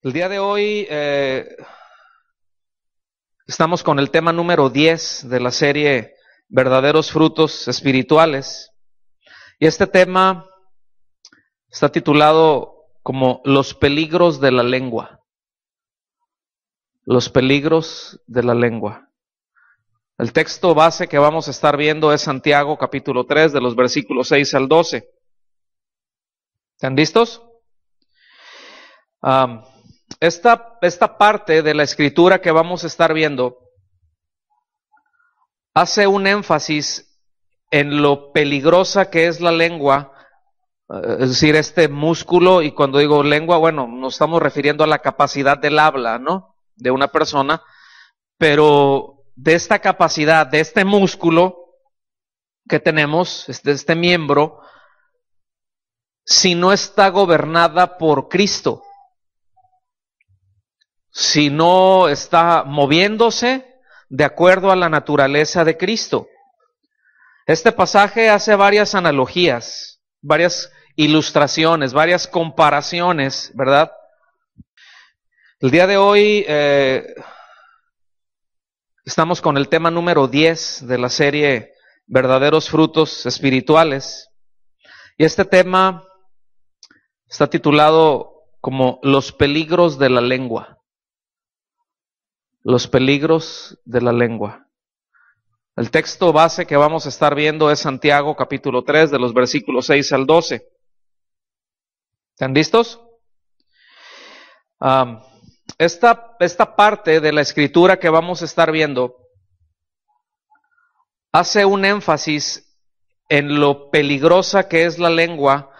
El día de hoy eh, estamos con el tema número 10 de la serie Verdaderos Frutos Espirituales. Y este tema está titulado como Los peligros de la lengua. Los peligros de la lengua. El texto base que vamos a estar viendo es Santiago capítulo 3 de los versículos 6 al 12. ¿Están listos? esta, parte de la escritura que vamos a estar viendo hace un énfasis en lo peligrosa que es la lengua, eh, es decir, este músculo, y cuando digo lengua, bueno, nos estamos refiriendo a la capacidad del habla, ¿no? De una persona, pero de esta capacidad, de este músculo que tenemos, de este miembro, si no está gobernada por Cristo si no está moviéndose de acuerdo a la naturaleza de Cristo. Este pasaje hace varias analogías, varias ilustraciones, varias comparaciones, ¿verdad? El día de hoy eh, estamos con el tema número 10 de la serie Verdaderos Frutos Espirituales. Y este tema está titulado como Los peligros de la lengua los peligros de la lengua. El texto base que vamos a estar viendo es Santiago capítulo 3 de los versículos 6 al 12. ¿Están listos? esta, esta parte de la escritura que vamos a estar viendo hace un énfasis en lo peligrosa que es la lengua,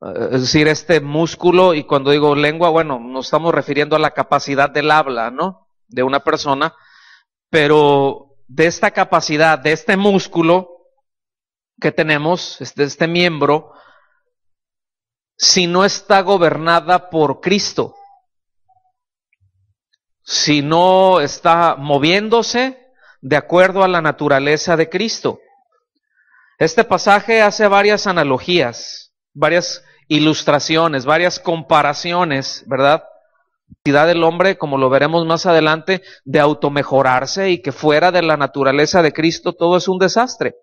eh, es decir, este músculo, y cuando digo lengua, bueno, nos estamos refiriendo a la capacidad del habla, ¿no? de una persona, pero de esta capacidad, de este músculo que tenemos, de este, este miembro, si no está gobernada por Cristo, si no está moviéndose de acuerdo a la naturaleza de Cristo. Este pasaje hace varias analogías, varias ilustraciones, varias comparaciones, ¿verdad? capacidad del hombre, como lo veremos más adelante, de automejorarse y que fuera de la naturaleza de Cristo todo es un desastre.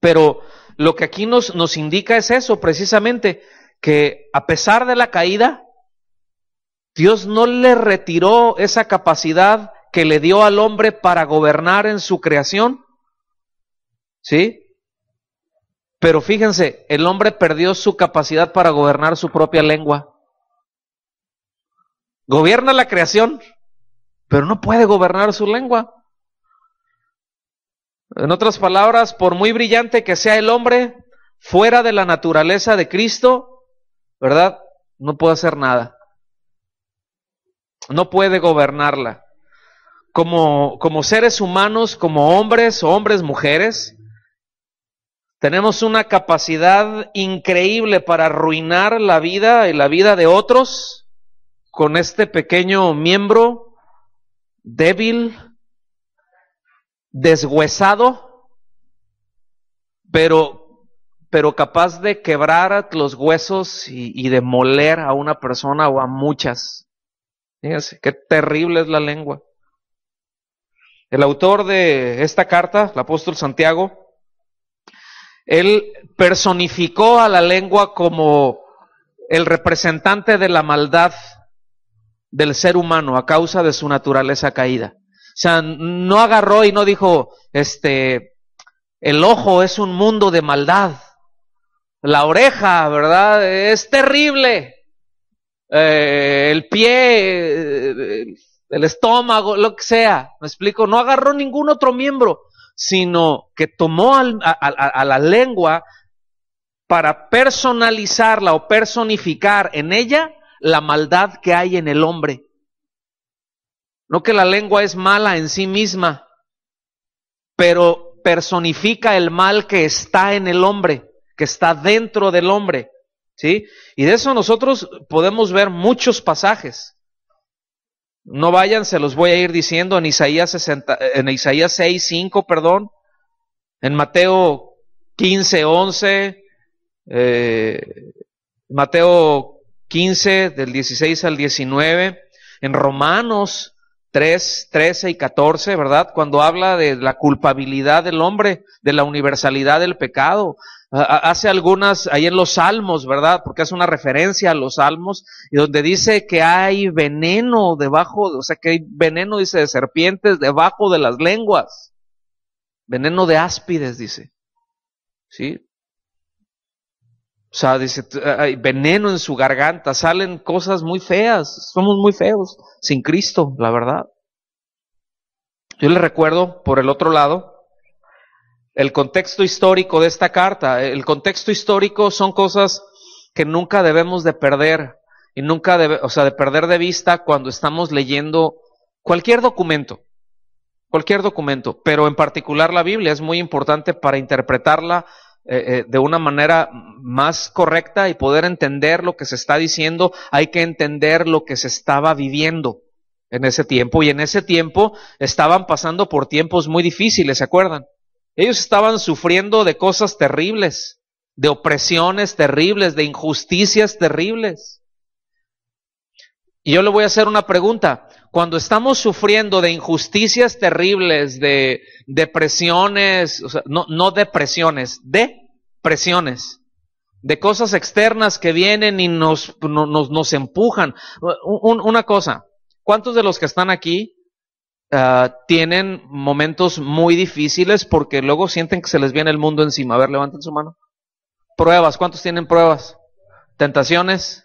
Pero lo que aquí nos, nos indica es eso, precisamente, que a pesar de la caída, Dios no le retiró esa capacidad que le dio al hombre para gobernar en su creación. ¿Sí? Pero fíjense, el hombre perdió su capacidad para gobernar su propia lengua. Gobierna la creación, pero no puede gobernar su lengua. En otras palabras, por muy brillante que sea el hombre, fuera de la naturaleza de Cristo, ¿verdad? No puede hacer nada. No puede gobernarla. Como, como seres humanos, como hombres, hombres, mujeres, tenemos una capacidad increíble para arruinar la vida y la vida de otros con este pequeño miembro débil, deshuesado, pero, pero capaz de quebrar los huesos y, y de moler a una persona o a muchas. Fíjense, qué terrible es la lengua. El autor de esta carta, el apóstol Santiago, él personificó a la lengua como el representante de la maldad del ser humano a causa de su naturaleza caída. O sea, no agarró y no dijo, este, el ojo es un mundo de maldad. La oreja, ¿verdad? Es terrible. Eh, el pie, eh, el estómago, lo que sea. ¿Me explico? No agarró ningún otro miembro, sino que tomó a la lengua para personalizarla o personificar en ella la maldad que hay en el hombre. No que la lengua es mala en sí misma, pero personifica el mal que está en el hombre, que está dentro del hombre. ¿Sí? Y de eso nosotros podemos ver muchos pasajes. No vayan, se los voy a ir diciendo en Isaías, en Isaías 6, 5, perdón, en Mateo 15, 11, eh, Mateo 15, del 16 al 19, en Romanos 3, 13 y 14, ¿verdad? Cuando habla de la culpabilidad del hombre, de la universalidad del pecado. Hace algunas, ahí en los Salmos, ¿verdad? Porque hace una referencia a los Salmos, y donde dice que hay veneno debajo, o sea, que hay veneno, dice, de serpientes debajo de las lenguas. Veneno de áspides, dice. ¿Sí? O sea, dice, eh, hay veneno en su garganta, salen cosas muy feas, somos muy feos, sin Cristo, la verdad. Yo le recuerdo, por el otro lado, el contexto histórico de esta carta. El contexto histórico son cosas que nunca debemos de perder y nunca, debe, o sea, de perder de vista cuando estamos leyendo cualquier documento, cualquier documento, pero en particular la Biblia es muy importante para interpretarla eh, eh, de una manera más correcta y poder entender lo que se está diciendo, hay que entender lo que se estaba viviendo en ese tiempo. Y en ese tiempo estaban pasando por tiempos muy difíciles, ¿se acuerdan? Ellos estaban sufriendo de cosas terribles, de opresiones terribles, de injusticias terribles. Y yo le voy a hacer una pregunta. Cuando estamos sufriendo de injusticias terribles, de depresiones, o sea, no, depresiones, de presiones, de cosas externas que vienen y nos, empujan. una cosa, ¿cuántos de los que están aquí ah, tienen momentos muy difíciles porque luego sienten que se les viene el mundo encima? A ver, levanten su mano. Pruebas, ¿cuántos tienen pruebas? Tentaciones,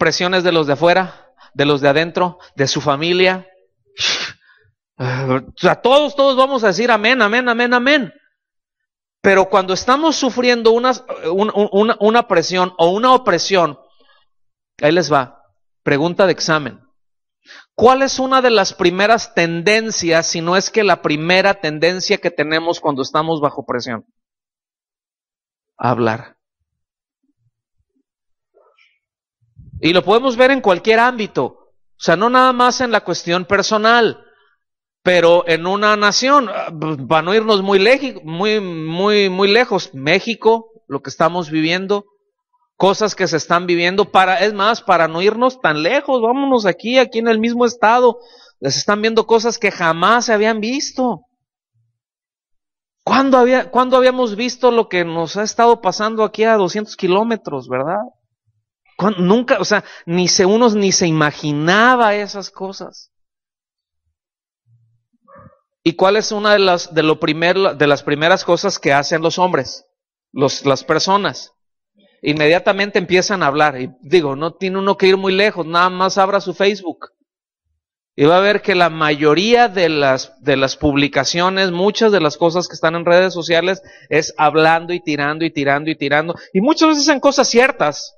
presiones de los de afuera, de los de adentro, de su familia. A todos, todos vamos a decir amén, amén, amén, amén. Pero cuando estamos sufriendo una, una presión o una opresión, ahí les va, pregunta de examen. ¿Cuál es una de las primeras tendencias, si no es que la primera tendencia que tenemos cuando estamos bajo presión? Hablar. Y lo podemos ver en cualquier ámbito. O sea, no nada más en la cuestión personal, pero en una nación, para no irnos muy, muy, muy, muy lejos, México, lo que estamos viviendo, cosas que se están viviendo, para, es más, para no irnos tan lejos, vámonos aquí, aquí en el mismo estado, les están viendo cosas que jamás se habían visto. ¿Cuándo, había, ¿Cuándo habíamos visto lo que nos ha estado pasando aquí a 200 kilómetros, verdad? Nunca, o sea, ni se unos ni se imaginaba esas cosas. ¿Y cuál es una de las, de lo de las primeras cosas que hacen los hombres? Los, las personas. Inmediatamente empiezan a hablar. Y digo, no tiene uno que ir muy lejos, nada más abra su Facebook. Y va a ver que la mayoría de las, de las publicaciones, muchas de las cosas que están en redes sociales, es hablando y tirando y tirando y tirando. Y muchas veces en cosas ciertas.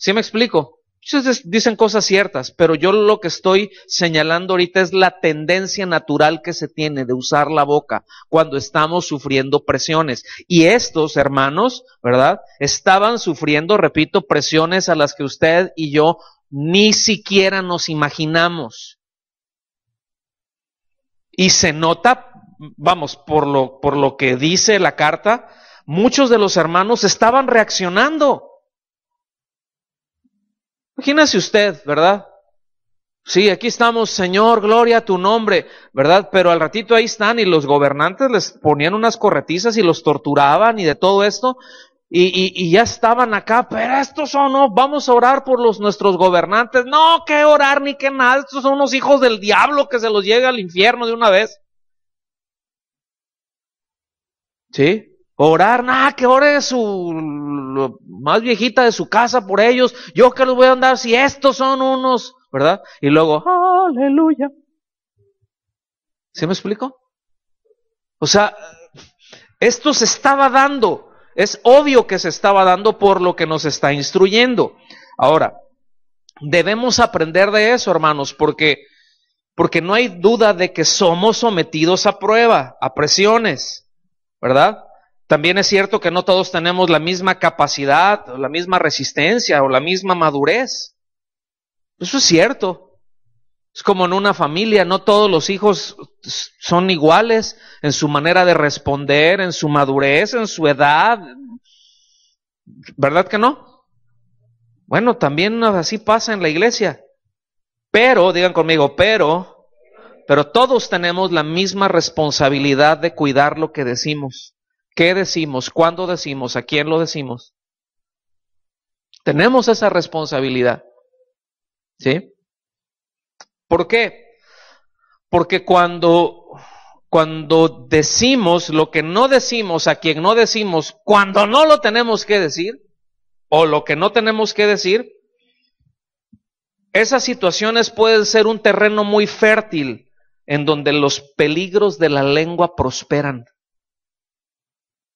¿Sí me explico? Ustedes dicen cosas ciertas, pero yo lo que estoy señalando ahorita es la tendencia natural que se tiene de usar la boca cuando estamos sufriendo presiones. Y estos hermanos, ¿verdad? Estaban sufriendo, repito, presiones a las que usted y yo ni siquiera nos imaginamos. Y se nota, vamos, por lo, por lo que dice la carta, muchos de los hermanos estaban reaccionando. Imagínese usted, ¿verdad? Sí, aquí estamos, Señor, gloria a tu nombre, ¿verdad? Pero al ratito ahí están y los gobernantes les ponían unas corretizas y los torturaban y de todo esto. Y, ya estaban acá, pero estos son, no, vamos a orar por los, nuestros gobernantes. No, que orar ni que nada, estos son unos hijos del diablo que se los llega al infierno de una vez. ¿Sí? Orar, nada, que ore su más viejita de su casa por ellos. Yo que los voy a andar si estos son unos, ¿verdad? Y luego, aleluya. ¿Sí me explico? O sea, esto se estaba dando. Es obvio que se estaba dando por lo que nos está instruyendo. Ahora, debemos aprender de eso, hermanos, porque, porque no hay duda de que somos sometidos a prueba, a presiones, ¿verdad? También es cierto que no todos tenemos la misma capacidad, la misma resistencia o la misma madurez. Eso es cierto. Es como en una familia, no todos los hijos son iguales en su manera de responder, en su madurez, en su edad. ¿Verdad que no? Bueno, también así pasa en la iglesia. Pero, digan conmigo, pero, pero todos tenemos la misma responsabilidad de cuidar lo que decimos. ¿Qué decimos? ¿Cuándo decimos? ¿A quién lo decimos? Tenemos esa responsabilidad. ¿Sí? ¿Por qué? Porque cuando, cuando decimos lo que no decimos a quien no decimos, cuando no lo tenemos que decir, o lo que no tenemos que decir, esas situaciones pueden ser un terreno muy fértil en donde los peligros de la lengua prosperan.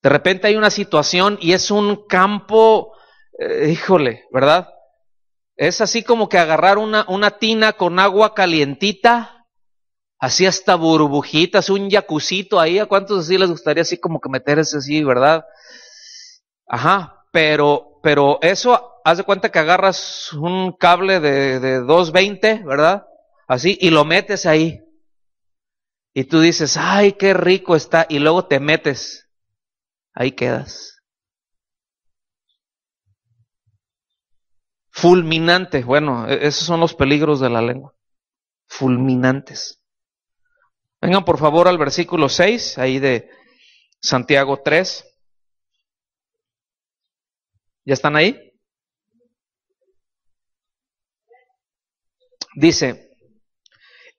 De repente hay una situación y es un campo, eh, híjole, ¿verdad? Es así como que agarrar una, una tina con agua calientita, así hasta burbujitas, un yacucito ahí, ¿a cuántos así les gustaría así como que meterse así, ¿verdad? Ajá, pero, pero eso, haz de cuenta que agarras un cable de, de 220, ¿verdad? Así, y lo metes ahí. Y tú dices, ay, qué rico está, y luego te metes ahí quedas. Fulminantes, bueno, e-, esos son los peligros de la lengua. Fulminantes. Vengan por favor al versículo 6, ahí de Santiago 3. ¿Ya están ahí? Dice,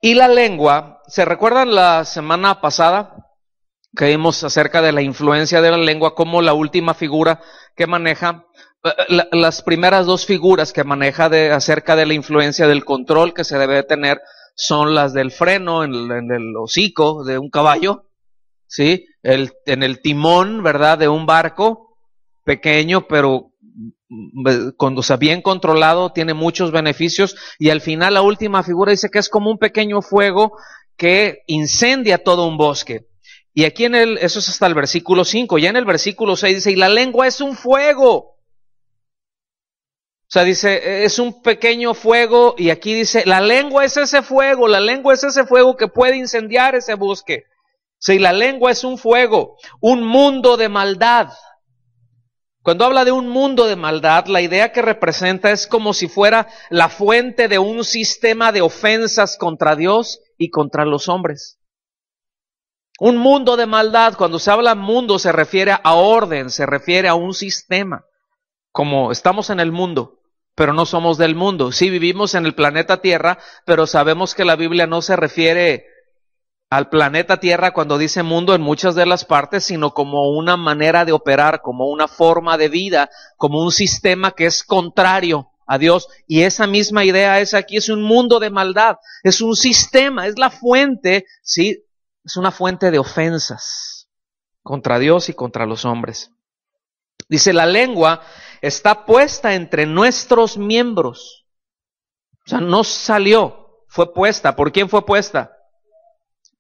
y la lengua, ¿se recuerdan la semana pasada? que vimos acerca de la influencia de la lengua como la última figura que maneja, eh, eh, las primeras dos figuras que maneja de, acerca de la influencia del control que se debe tener son las del freno en, el hocico de un caballo, ¿sí? en el timón, ¿verdad? De un barco pequeño, pero mm, mm, eh, cuando sea, bien controlado, tiene muchos beneficios. Y al final la última figura dice que es como un pequeño fuego que incendia todo un bosque. Y aquí en el, eso es hasta el versículo 5, ya en el versículo 6 dice, y la lengua es un fuego. O sea, dice, e, es un pequeño fuego y aquí dice, la lengua es ese fuego, la lengua es ese fuego que puede incendiar ese bosque. Si sí, la lengua es un fuego, un mundo de maldad. Cuando habla de un mundo de maldad, la idea que representa es como si fuera la fuente de un sistema de ofensas contra Dios y contra los hombres. Un mundo de maldad, cuando se habla mundo se refiere a orden, se refiere a un sistema, como estamos en el mundo, pero no somos del mundo. Sí vivimos en el planeta Tierra, pero sabemos que la Biblia no se refiere al planeta Tierra cuando dice mundo en muchas de las partes, sino como una manera de operar, como una forma de vida, como un sistema que es contrario a Dios. Y esa misma idea es aquí, es un mundo de maldad, es un sistema, es la fuente, ¿sí? es una fuente de ofensas contra Dios y contra los hombres. Dice, la lengua está puesta entre nuestros miembros. O sea, no salió, fue puesta. ¿Por quién fue puesta?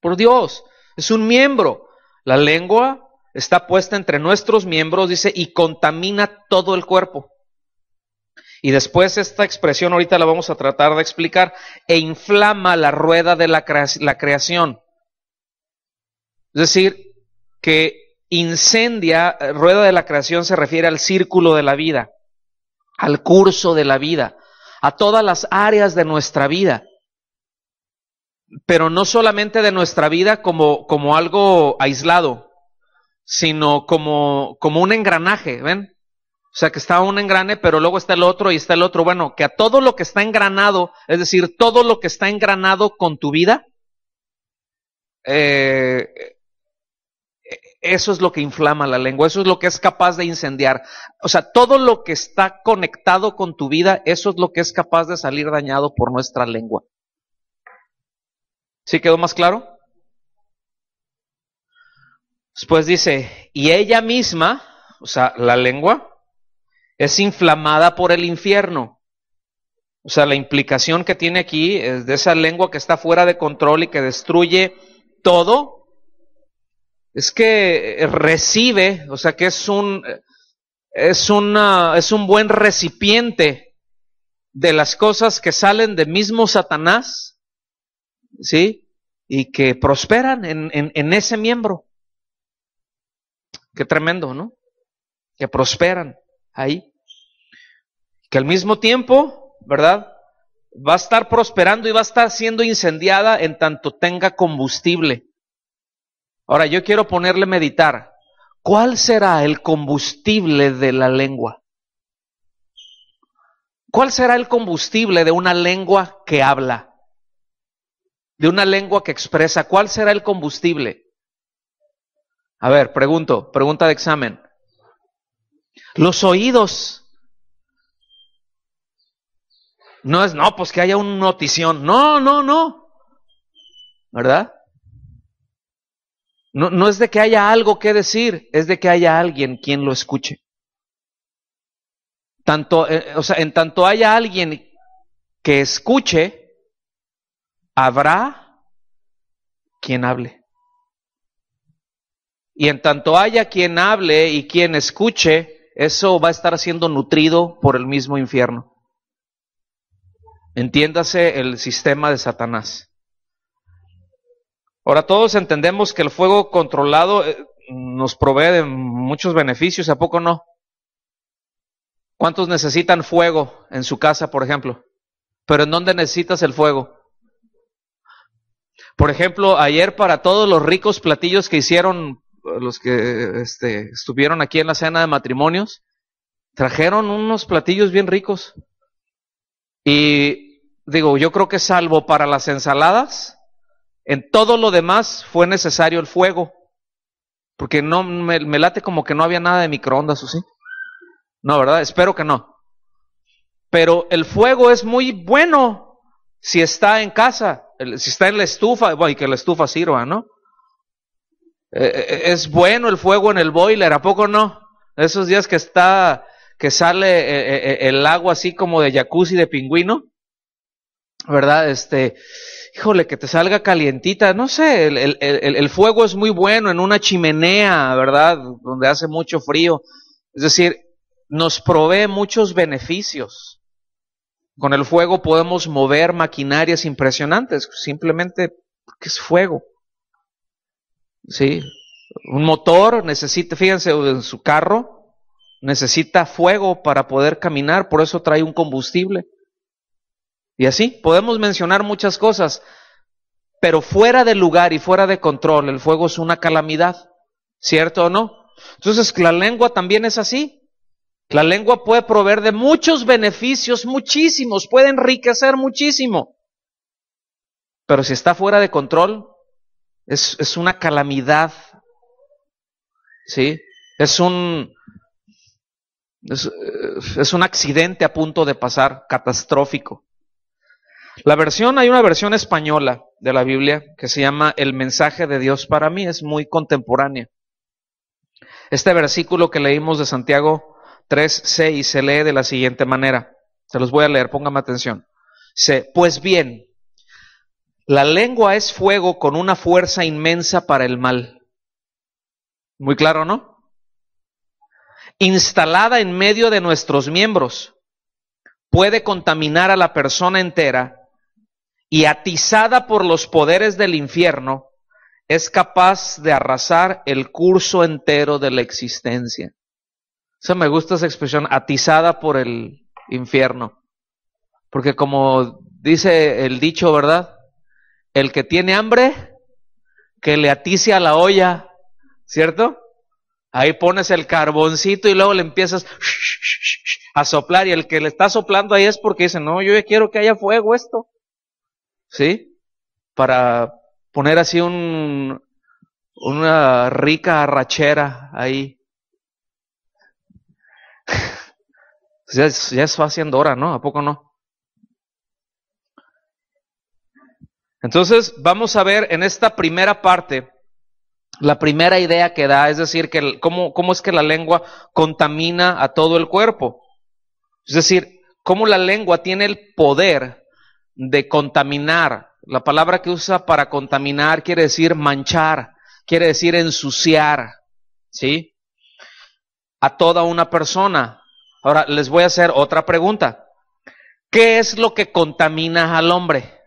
Por Dios. Es un miembro. La lengua está puesta entre nuestros miembros, dice, y contamina todo el cuerpo. Y después esta expresión ahorita la vamos a tratar de explicar, e inflama la rueda de la, creación. Es decir, que incendia, eh, rueda de la creación se refiere al círculo de la vida, al curso de la vida, a todas las áreas de nuestra vida. Pero no solamente de nuestra vida como, como algo aislado, sino como, como un engranaje, ¿ven? O sea, que está un engrane, pero luego está el otro y está el otro. Bueno, que a todo lo que está engranado, es decir, todo lo que está engranado con tu vida, eh, eso es lo que inflama la lengua, eso es lo que es capaz de incendiar. O sea, todo lo que está conectado con tu vida, eso es lo que es capaz de salir dañado por nuestra lengua. ¿Sí quedó más claro? Después dice, y ella misma, o sea, la lengua, es inflamada por el infierno. O sea, la implicación que tiene aquí es de esa lengua que está fuera de control y que destruye todo es que eh, recibe, o sea que es un, eh, es, es un buen recipiente de las cosas que salen del mismo Satanás, ¿sí? Y que prosperan en, en ese miembro. Qué tremendo, ¿no? Que prosperan ahí. Que al mismo tiempo, ¿verdad? Va a estar prosperando y va a estar siendo incendiada en tanto tenga combustible. Ahora yo quiero ponerle meditar. ¿Cuál será el combustible de la lengua? ¿Cuál será el combustible de una lengua que habla? De una lengua que expresa. ¿Cuál será el combustible? A ver, pregunto, pregunta de examen. Los oídos. No es, no, pues que haya una notición. No, no, no. ¿Verdad? No, es de que haya algo que decir, es de que haya alguien quien lo escuche. Tanto, eh, o sea, en tanto haya alguien que escuche, habrá quien hable. Y en tanto haya quien hable y quien escuche, eso va a estar siendo nutrido por el mismo infierno. Entiéndase el sistema de Satanás. Ahora todos entendemos que el fuego controlado eh, nos provee muchos beneficios, ¿a poco no? ¿Cuántos necesitan fuego en su casa, por ejemplo? Pero ¿en dónde necesitas el fuego? Por ejemplo, ayer para todos los ricos platillos que hicieron eh, los que este, estuvieron aquí en la cena de matrimonios, trajeron unos platillos bien ricos. Y digo, yo creo que salvo para las ensaladas, en todo lo demás fue necesario el fuego, porque no me, late como que no había nada de microondas o sí. No, ¿verdad? Espero que no. Pero el fuego es muy bueno si está en casa, si está en la estufa, bueno, y que la estufa sirva, ¿no? Eh, eh, eh, es bueno el fuego en el boiler, ¿a poco no? Esos días que está, que sale el agua así como de jacuzzi de pingüino, ¿verdad? Este, híjole, que te salga calientita, no sé, el, fuego es muy bueno en una chimenea, ¿verdad? Donde hace mucho frío. Es decir, nos provee muchos beneficios. Con el fuego podemos mover maquinarias impresionantes, simplemente porque es fuego. ¿Sí? Un motor necesita, fíjense, en su carro necesita fuego para poder caminar, por eso trae un combustible. Y así podemos mencionar muchas cosas, pero fuera de lugar y fuera de control, el fuego es una calamidad, ¿cierto o no? Entonces la lengua también es así. La lengua puede proveer de muchos beneficios, muchísimos, puede enriquecer muchísimo. Pero si está fuera de control, es, es una calamidad. ¿Sí? Es un, es un accidente a punto de pasar, catastrófico. La versión, hay una versión española de la Biblia que se llama El mensaje de Dios para mí, es muy contemporánea. Este versículo que leímos de Santiago 3, y se lee de la siguiente manera. Se los voy a leer, póngame atención. Se, pues bien, la lengua es fuego con una fuerza inmensa para el mal. Muy claro, ¿no? Instalada en medio de nuestros miembros, puede contaminar a la persona entera y atizada por los poderes del infierno, es capaz de arrasar el curso entero de la existencia. Eso me gusta esa expresión, atizada por el infierno. Porque como dice el dicho, ¿verdad? El que tiene hambre, que le atice a la olla, ¿cierto? Ahí pones el carboncito y luego le empiezas a soplar y el que le está soplando ahí es porque dice, no, yo quiero que haya fuego esto. ¿sí? Para poner así un, una rica arrachera ahí. ya, es, haciendo hora, ¿no? ¿A poco no? Entonces, vamos a ver en esta primera parte la primera idea que da, es decir, que cómo, cómo es que la lengua contamina a todo el cuerpo. Es decir, cómo la lengua tiene el poder de contaminar. La palabra que usa para contaminar quiere decir manchar, quiere decir ensuciar, ¿sí? A toda una persona. Ahora les voy a hacer otra pregunta. ¿Qué es lo que contamina al hombre?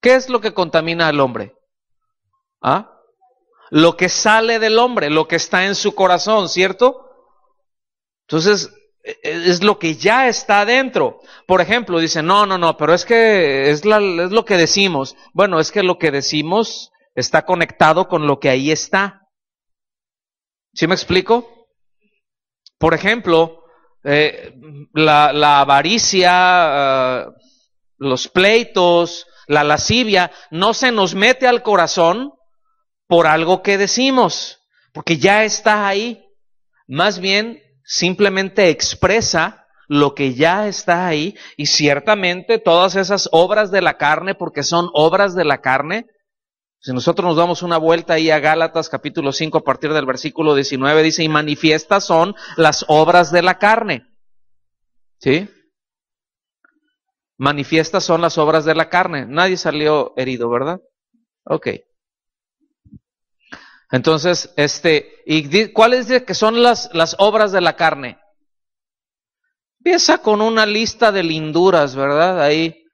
¿Qué es lo que contamina al hombre? ¿Ah? Lo que sale del hombre, lo que está en su corazón, ¿cierto? Entonces, e, e, es lo que ya está dentro. Por ejemplo, dicen, no, no, no, pero es que es, lo que decimos. Bueno, es que lo que decimos está conectado con lo que ahí está. ¿Sí me explico? Por ejemplo, eh, la, avaricia, eh, los pleitos, la lascivia, no se nos mete al corazón por algo que decimos, porque ya está ahí. Más bien simplemente expresa lo que ya está ahí y ciertamente todas esas obras de la carne, porque son obras de la carne, si nosotros nos damos una vuelta ahí a Gálatas capítulo 5 a partir del versículo 19 dice, y manifiestas son las obras de la carne. ¿Sí? Manifiestas son las obras de la carne. Nadie salió herido, ¿verdad? Ok. Entonces, este, ¿y cuáles que son las, las obras de la carne? Empieza con una lista de linduras, ¿verdad? Ahí,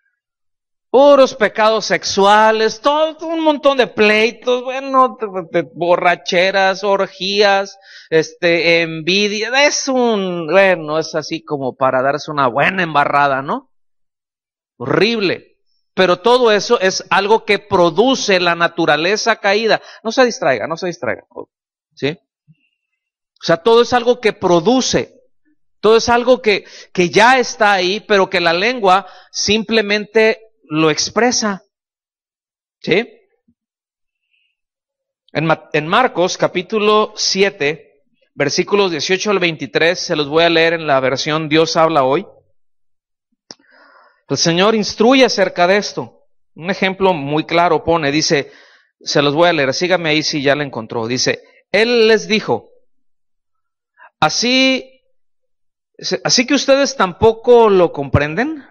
puros pecados sexuales, todo, un montón de pleitos, bueno, borracheras, orgías, este, envidia, es un, bueno, es así como para darse una buena embarrada, ¿no? Horrible. Pero todo eso es algo que produce la naturaleza caída. No se distraiga, no se distraiga. ¿Sí? O sea, todo es algo que produce. Todo es algo que, que ya está ahí, pero que la lengua simplemente lo expresa. ¿Sí? En, en, Marcos capítulo 7, versículos 18 al 23, se los voy a leer en la versión Dios habla hoy. El Señor instruye acerca de esto. Un ejemplo muy claro pone, dice, se los voy a leer, sígame ahí si ya la encontró. Dice, Él les dijo, así, así que ustedes tampoco lo comprenden.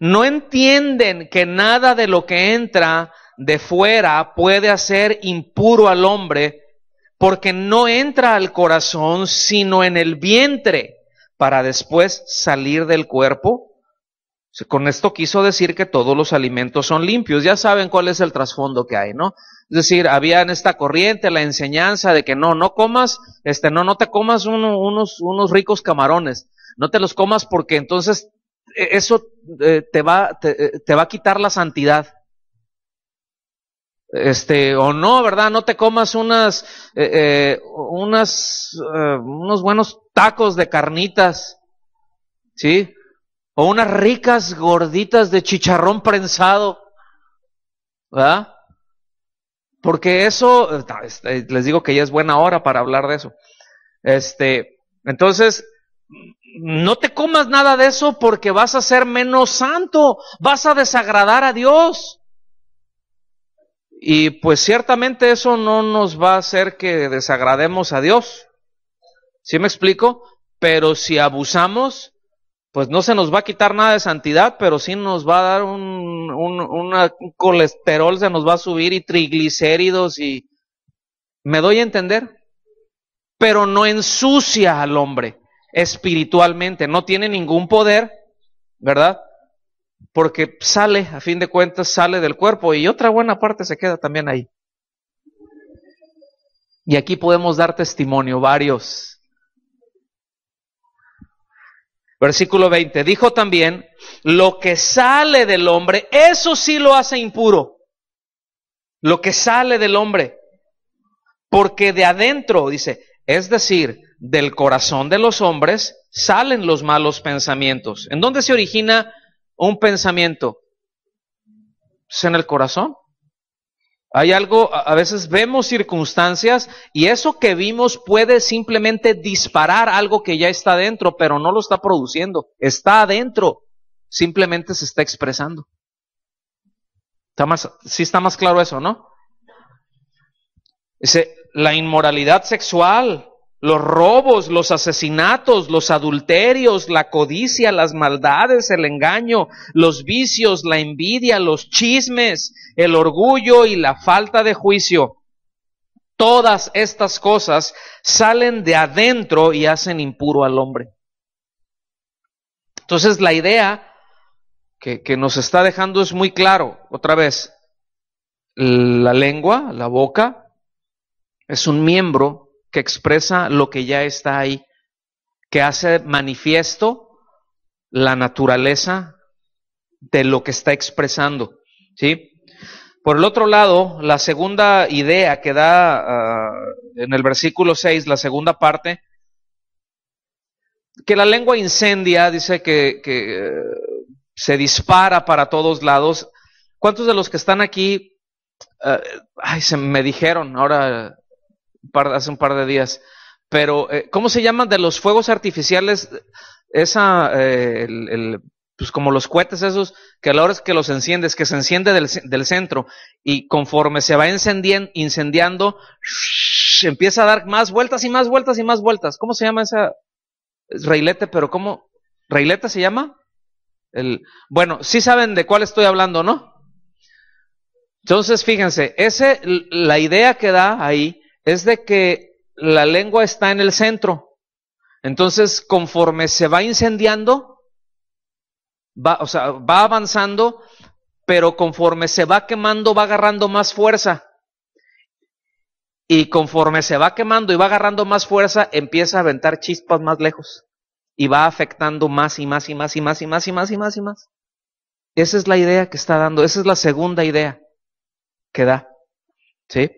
No entienden que nada de lo que entra de fuera puede hacer impuro al hombre, porque no entra al corazón sino en el vientre, para después salir del cuerpo. Con esto quiso decir que todos los alimentos son limpios. Ya saben cuál es el trasfondo que hay, ¿no? Es decir, había en esta corriente la enseñanza de que no, no comas, este, no, no te comas unos, unos ricos camarones. No te los comas porque entonces e, eso eh, te, va, eh, te, va a quitar la santidad este, o no, ¿verdad? No te comas unas, eh, unas, unos buenos tacos de carnitas, ¿sí? O unas ricas gorditas de chicharrón prensado. ¿Verdad? Porque eso, este, les digo que ya es buena hora para hablar de eso. Este, entonces, no te comas nada de eso porque vas a ser menos santo, vas a desagradar a Dios. Y pues ciertamente eso no nos va a hacer que desagrademos a Dios. ¿Sí me explico? Pero si abusamos, pues no se nos va a quitar nada de santidad, pero sí nos va a dar un, colesterol, se nos va a subir y triglicéridos y... ¿Me doy a entender? Pero no ensucia al hombre espiritualmente, no tiene ningún poder, ¿verdad? Porque sale, a fin de cuentas, sale del cuerpo y otra buena parte se queda también ahí. Y aquí podemos dar testimonio varios Versículo 20. Dijo también, lo que sale del hombre, eso sí lo hace impuro. Lo que sale del hombre. Porque de adentro, dice, es decir, del corazón de los hombres salen los malos pensamientos. ¿En dónde se origina un pensamiento? ¿Es pues en el corazón? Hay algo, a veces vemos circunstancias y eso que vimos puede simplemente disparar algo que ya está dentro, pero no lo está produciendo. Está adentro, simplemente se está expresando. Está más, sí está más claro eso, ¿no? la inmoralidad sexual, los robos, los asesinatos, los adulterios, la codicia, las maldades, el engaño, los vicios, la envidia, los chismes, el orgullo y la falta de juicio. Todas estas cosas salen de adentro y hacen impuro al hombre. Entonces la idea que, nos está dejando es muy claro, otra vez, la lengua, la boca, es un miembro que expresa lo que ya está ahí, que hace manifiesto la naturaleza de lo que está expresando, ¿sí? Por el otro lado, la segunda idea que da ah, en el versículo 6, la segunda parte, que la lengua incendia, dice que, eh, se dispara para todos lados. ¿Cuántos de los que están aquí, eh, ay, se me dijeron ahora hace un par de días. Pero, eh, ¿cómo se llaman de los fuegos artificiales? Esa, eh, pues como los cohetes esos, que a la hora que los enciendes, que se enciende del, centro y conforme se va encendiendo, incendiando, empieza a dar más vueltas y más vueltas y más vueltas. ¿Cómo se llama esa? reilete, pero ¿cómo? ¿Reilete se llama? El, bueno, sí saben de cuál estoy hablando, ¿no? Entonces, fíjense, ese, la idea que da ahí es de que la lengua está en el centro. Entonces, conforme se va incendiando, va, o sea, va avanzando, pero conforme se va quemando, va agarrando más fuerza. Y conforme se va quemando y va agarrando más fuerza, empieza a aventar chispas más lejos. Y va afectando más y más y más y más y más y más y más y más. Esa es la idea que está dando, esa es la segunda idea que da. ¿Sí?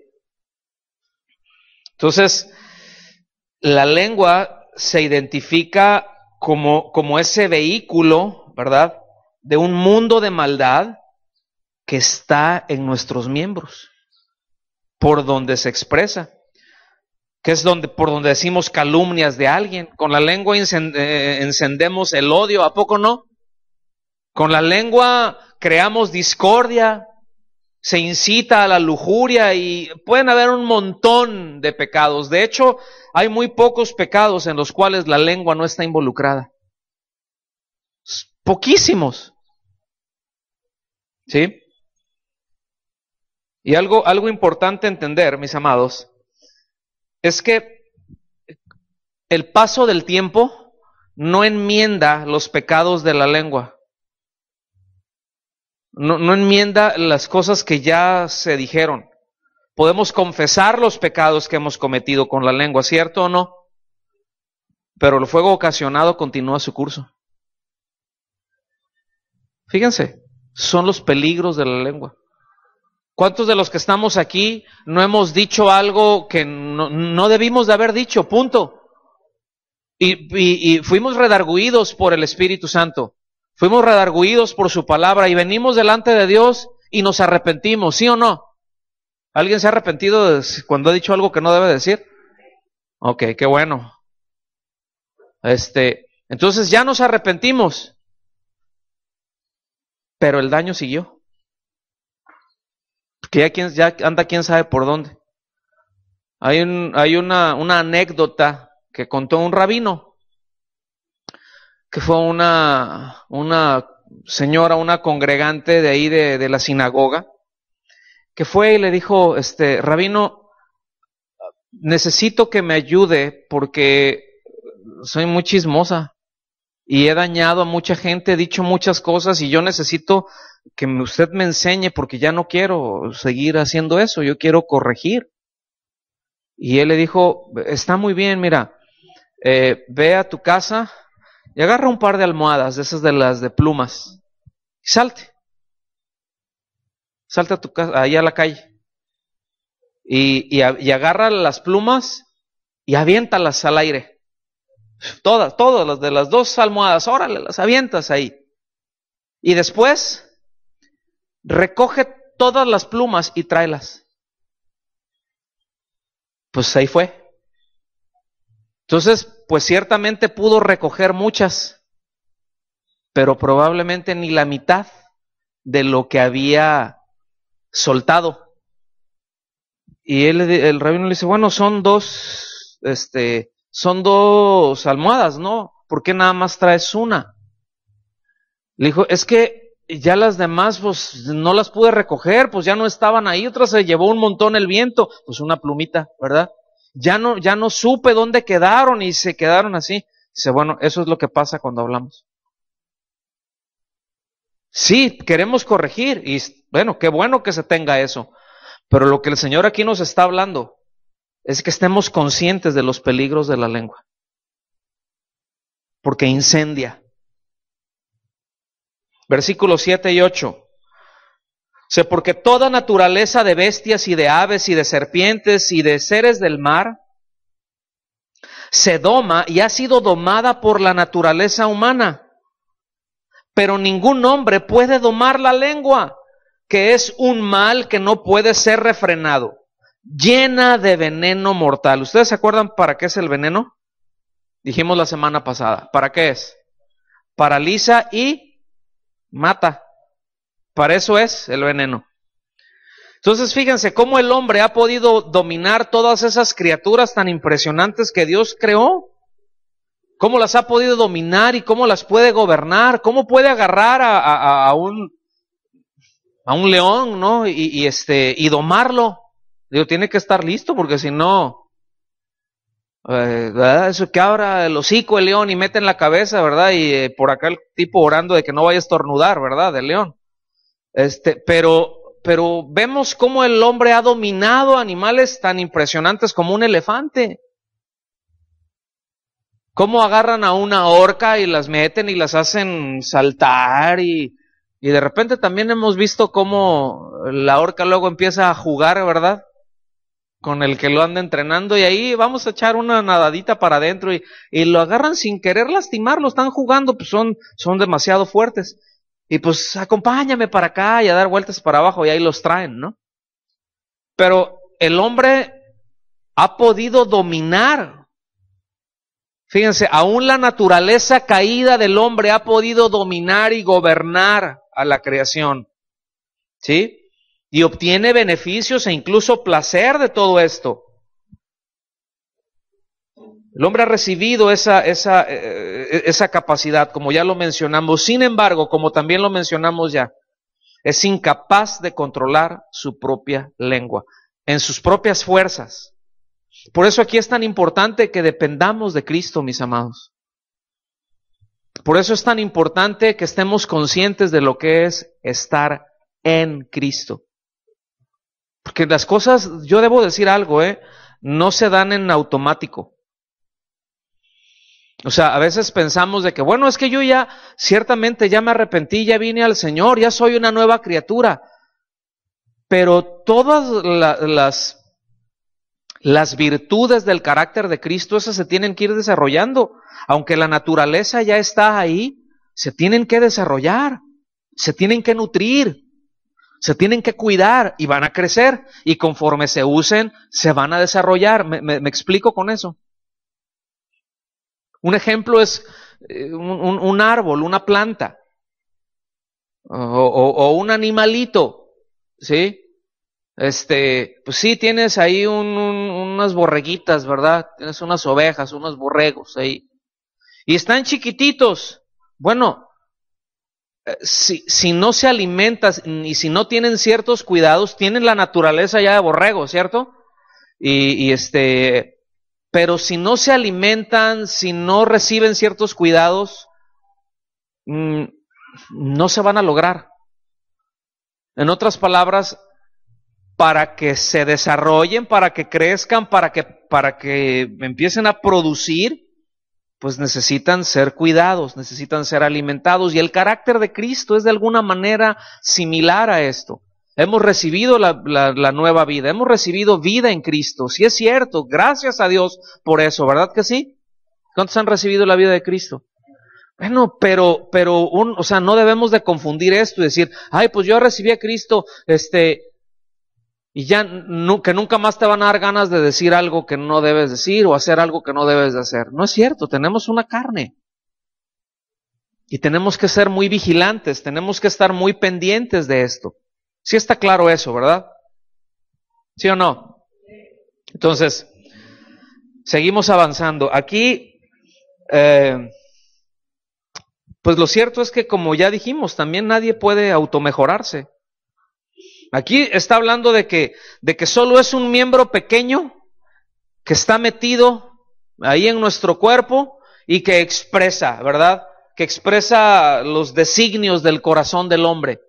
Entonces, la lengua se identifica como, ese vehículo, ¿verdad? De un mundo de maldad que está en nuestros miembros, por donde se expresa, que es donde, por donde decimos calumnias de alguien. Con la lengua eh, eh, encendemos el odio, ¿a poco no? Con la lengua creamos discordia, se incita a la lujuria y pueden haber un montón de pecados. De hecho, hay muy pocos pecados en los cuales la lengua no está involucrada. Poquísimos. ¿Sí? Y algo, algo importante entender, mis amados, es que el paso del tiempo no enmienda los pecados de la lengua. No, enmienda las cosas que ya se dijeron. Podemos confesar los pecados que hemos cometido con la lengua, ¿cierto o no? Pero el fuego ocasionado continúa su curso. Fíjense, son los peligros de la lengua. ¿Cuántos de los que estamos aquí no hemos dicho algo que no, debimos de haber dicho? Punto. Y, y, fuimos redarguidos por el Espíritu Santo. Fuimos redarguidos por su palabra y venimos delante de Dios y nos arrepentimos, ¿sí o no? ¿Alguien se ha arrepentido cuando ha dicho algo que no debe decir? Ok, qué bueno. Este, entonces ya nos arrepentimos, pero el daño siguió. Que ya, ya anda quién sabe por dónde. Hay, un, hay una, una anécdota que contó un rabino que fue una, una señora, una congregante de ahí de, de, la sinagoga, que fue y le dijo, este, rabino, necesito que me ayude porque soy muy chismosa y he dañado a mucha gente, he dicho muchas cosas y yo necesito que usted me enseñe porque ya no quiero seguir haciendo eso, yo quiero corregir. Y él le dijo, está muy bien, mira, eh, ve a tu casa, y agarra un par de almohadas, de esas de las de plumas, y salte. Salte a tu casa, allá a la calle. Y, y agarra las plumas y aviéntalas al aire. Todas, todas las de las dos almohadas, órale, las avientas ahí. Y después recoge todas las plumas y tráelas. Pues ahí fue. Entonces, pues ciertamente pudo recoger muchas, pero probablemente ni la mitad de lo que había soltado. Y él, el rabino le dice, bueno, son dos, este, son dos almohadas, ¿no? ¿Por qué nada más traes una? Le dijo, es que ya las demás, pues no las pude recoger, pues ya no estaban ahí, otras se llevó un montón el viento, pues una plumita, ¿verdad? ya no, ya no supe dónde quedaron y se quedaron así. Dice, bueno, eso es lo que pasa cuando hablamos. Sí, queremos corregir y bueno, qué bueno que se tenga eso. Pero lo que el Señor aquí nos está hablando es que estemos conscientes de los peligros de la lengua. Porque incendia. Versículos 7 y 8 porque toda naturaleza de bestias y de aves y de serpientes y de seres del mar se doma y ha sido domada por la naturaleza humana. Pero ningún hombre puede domar la lengua, que es un mal que no puede ser refrenado, llena de veneno mortal. ¿Ustedes se acuerdan para qué es el veneno? Dijimos la semana pasada. ¿Para qué es? Paraliza y mata. Para eso es el veneno. Entonces fíjense cómo el hombre ha podido dominar todas esas criaturas tan impresionantes que Dios creó. Cómo las ha podido dominar y cómo las puede gobernar. Cómo puede agarrar a, un, león, ¿no? Y, este, y domarlo. Digo, tiene que estar listo porque si no, eh, Eso que abra el hocico el león y mete en la cabeza, ¿verdad? Y eh, por acá el tipo orando de que no vaya a estornudar, ¿verdad? Del león. Este, pero, pero vemos cómo el hombre ha dominado animales tan impresionantes como un elefante. Cómo agarran a una orca y las meten y las hacen saltar y, y de repente también hemos visto cómo la orca luego empieza a jugar, ¿verdad? Con el que lo anda entrenando y ahí vamos a echar una nadadita para adentro y, y lo agarran sin querer lastimarlo, están jugando, pues son, son demasiado fuertes. Y pues acompáñame para acá y a dar vueltas para abajo y ahí los traen, ¿no? Pero el hombre ha podido dominar. Fíjense, aún la naturaleza caída del hombre ha podido dominar y gobernar a la creación. ¿Sí? Y obtiene beneficios e incluso placer de todo esto. El hombre ha recibido esa, esa, eh, eh, esa capacidad, como ya lo mencionamos. Sin embargo, como también lo mencionamos ya, es incapaz de controlar su propia lengua, en sus propias fuerzas. Por eso aquí es tan importante que dependamos de Cristo, mis amados. Por eso es tan importante que estemos conscientes de lo que es estar en Cristo. Porque las cosas, yo debo decir algo, ¿eh? no se dan en automático. O sea, a veces pensamos de que, bueno, es que yo ya ciertamente ya me arrepentí, ya vine al Señor, ya soy una nueva criatura. Pero todas las, las virtudes del carácter de Cristo, esas se tienen que ir desarrollando. Aunque la naturaleza ya está ahí, se tienen que desarrollar, se tienen que nutrir, se tienen que cuidar y van a crecer. Y conforme se usen, se van a desarrollar. me explico con eso? Un ejemplo es eh, un, árbol, una planta o, un animalito, ¿sí? Este, pues sí, tienes ahí unas borreguitas, ¿verdad? Tienes unas ovejas, unos borregos ahí. Y están chiquititos. Bueno, eh, si, no se alimentan y si no tienen ciertos cuidados, tienen la naturaleza ya de borrego, ¿cierto? y este, pero si no se alimentan, si no reciben ciertos cuidados, mm, no se van a lograr. En otras palabras, para que se desarrollen, para que crezcan, para que, para que empiecen a producir, pues necesitan ser cuidados, necesitan ser alimentados. Y el carácter de Cristo es de alguna manera similar a esto. Hemos recibido la, nueva vida, hemos recibido vida en Cristo. Si es cierto, gracias a Dios por eso, ¿verdad que sí? ¿Cuántos han recibido la vida de Cristo? Bueno, pero, pero, o sea, no debemos de confundir esto y decir, ay, pues yo recibí a Cristo, este, y ya que nunca más te van a dar ganas de decir algo que no debes decir o hacer algo que no debes de hacer. No es cierto, tenemos una carne. Y tenemos que ser muy vigilantes, tenemos que estar muy pendientes de esto. Si está claro eso, ¿verdad? ¿Sí o no? Entonces, seguimos avanzando. Aquí, eh, pues lo cierto es que como ya dijimos, también nadie puede automejorarse. Aquí está hablando de que, de que solo es un miembro pequeño que está metido ahí en nuestro cuerpo y que expresa, ¿verdad? Que expresa los designios del corazón del hombre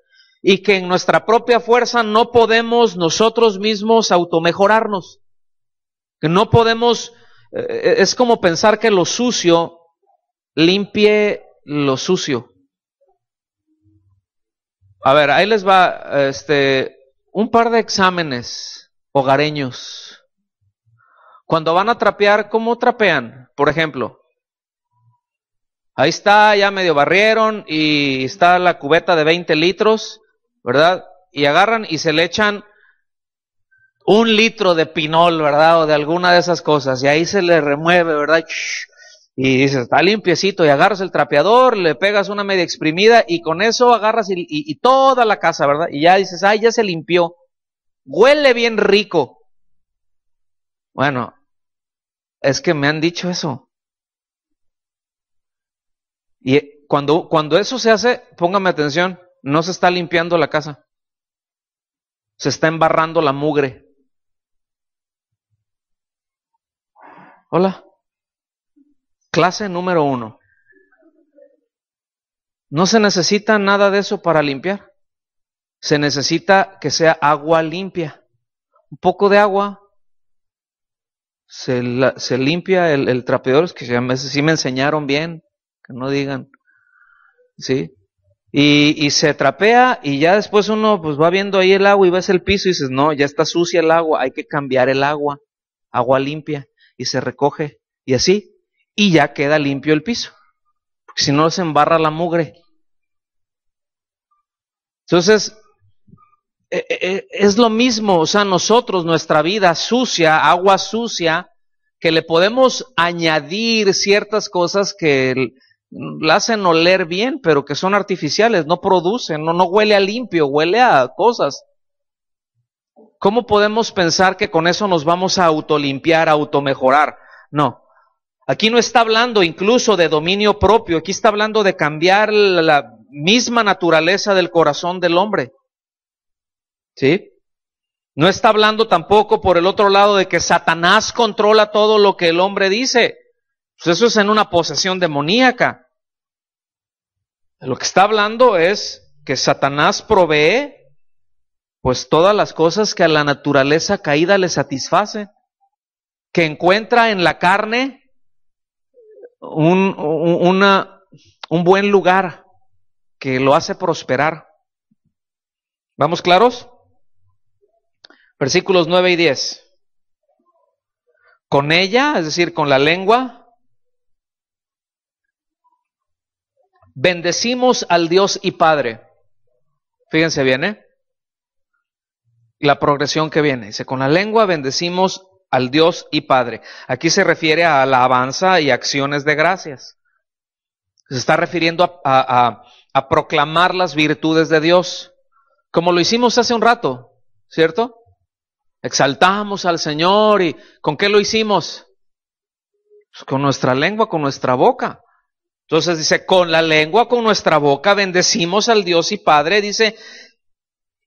y que en nuestra propia fuerza no podemos nosotros mismos automejorarnos. Que no podemos, eh, es como pensar que lo sucio limpie lo sucio. A ver, ahí les va este un par de exámenes hogareños. Cuando van a trapear, ¿cómo trapean? Por ejemplo, ahí está, ya medio barrieron y está la cubeta de 20 litros ¿verdad? Y agarran y se le echan un litro de pinol, ¿verdad? O de alguna de esas cosas. Y ahí se le remueve, ¿verdad? Y dices, está limpiecito. Y agarras el trapeador, le pegas una media exprimida y con eso agarras y, toda la casa, ¿verdad? Y ya dices, ay, ya se limpió. Huele bien rico. Bueno, es que me han dicho eso. Y cuando, cuando eso se hace, póngame atención, no se está limpiando la casa. Se está embarrando la mugre. Hola. Clase número uno. No se necesita nada de eso para limpiar. Se necesita que sea agua limpia. Un poco de agua. Se, limpia el, trapeador. Es que sí me enseñaron bien, que no digan. ¿Sí? Y, se trapea y ya después uno pues va viendo ahí el agua y ves el piso y dices, no, ya está sucia el agua, hay que cambiar el agua, agua limpia, y se recoge y así, y ya queda limpio el piso, porque si no se embarra la mugre. Entonces, e, e, e, es lo mismo, o sea, nosotros, nuestra vida sucia, agua sucia, que le podemos añadir ciertas cosas que el la hacen oler bien, pero que son artificiales, no producen, no, huele a limpio, huele a cosas. ¿Cómo podemos pensar que con eso nos vamos a autolimpiar, a automejorar? No. Aquí no está hablando incluso de dominio propio, aquí está hablando de cambiar la misma naturaleza del corazón del hombre. ¿Sí? No está hablando tampoco por el otro lado de que Satanás controla todo lo que el hombre dice. Pues eso es en una posesión demoníaca. Lo que está hablando es que Satanás provee pues todas las cosas que a la naturaleza caída le satisfacen, que encuentra en la carne un, un buen lugar que lo hace prosperar. ¿Vamos claros? Versículos 9 y 10. Con ella, es decir, con la lengua, Bendecimos al Dios y Padre. Fíjense bien, ¿eh? La progresión que viene. Dice, con la lengua bendecimos al Dios y Padre. Aquí se refiere a alabanza y acciones de gracias. Se está refiriendo a, proclamar las virtudes de Dios, como lo hicimos hace un rato, ¿cierto? Exaltamos al Señor y ¿con qué lo hicimos? Pues con nuestra lengua, con nuestra boca. Entonces dice, con la lengua, con nuestra boca, bendecimos al Dios y Padre, dice,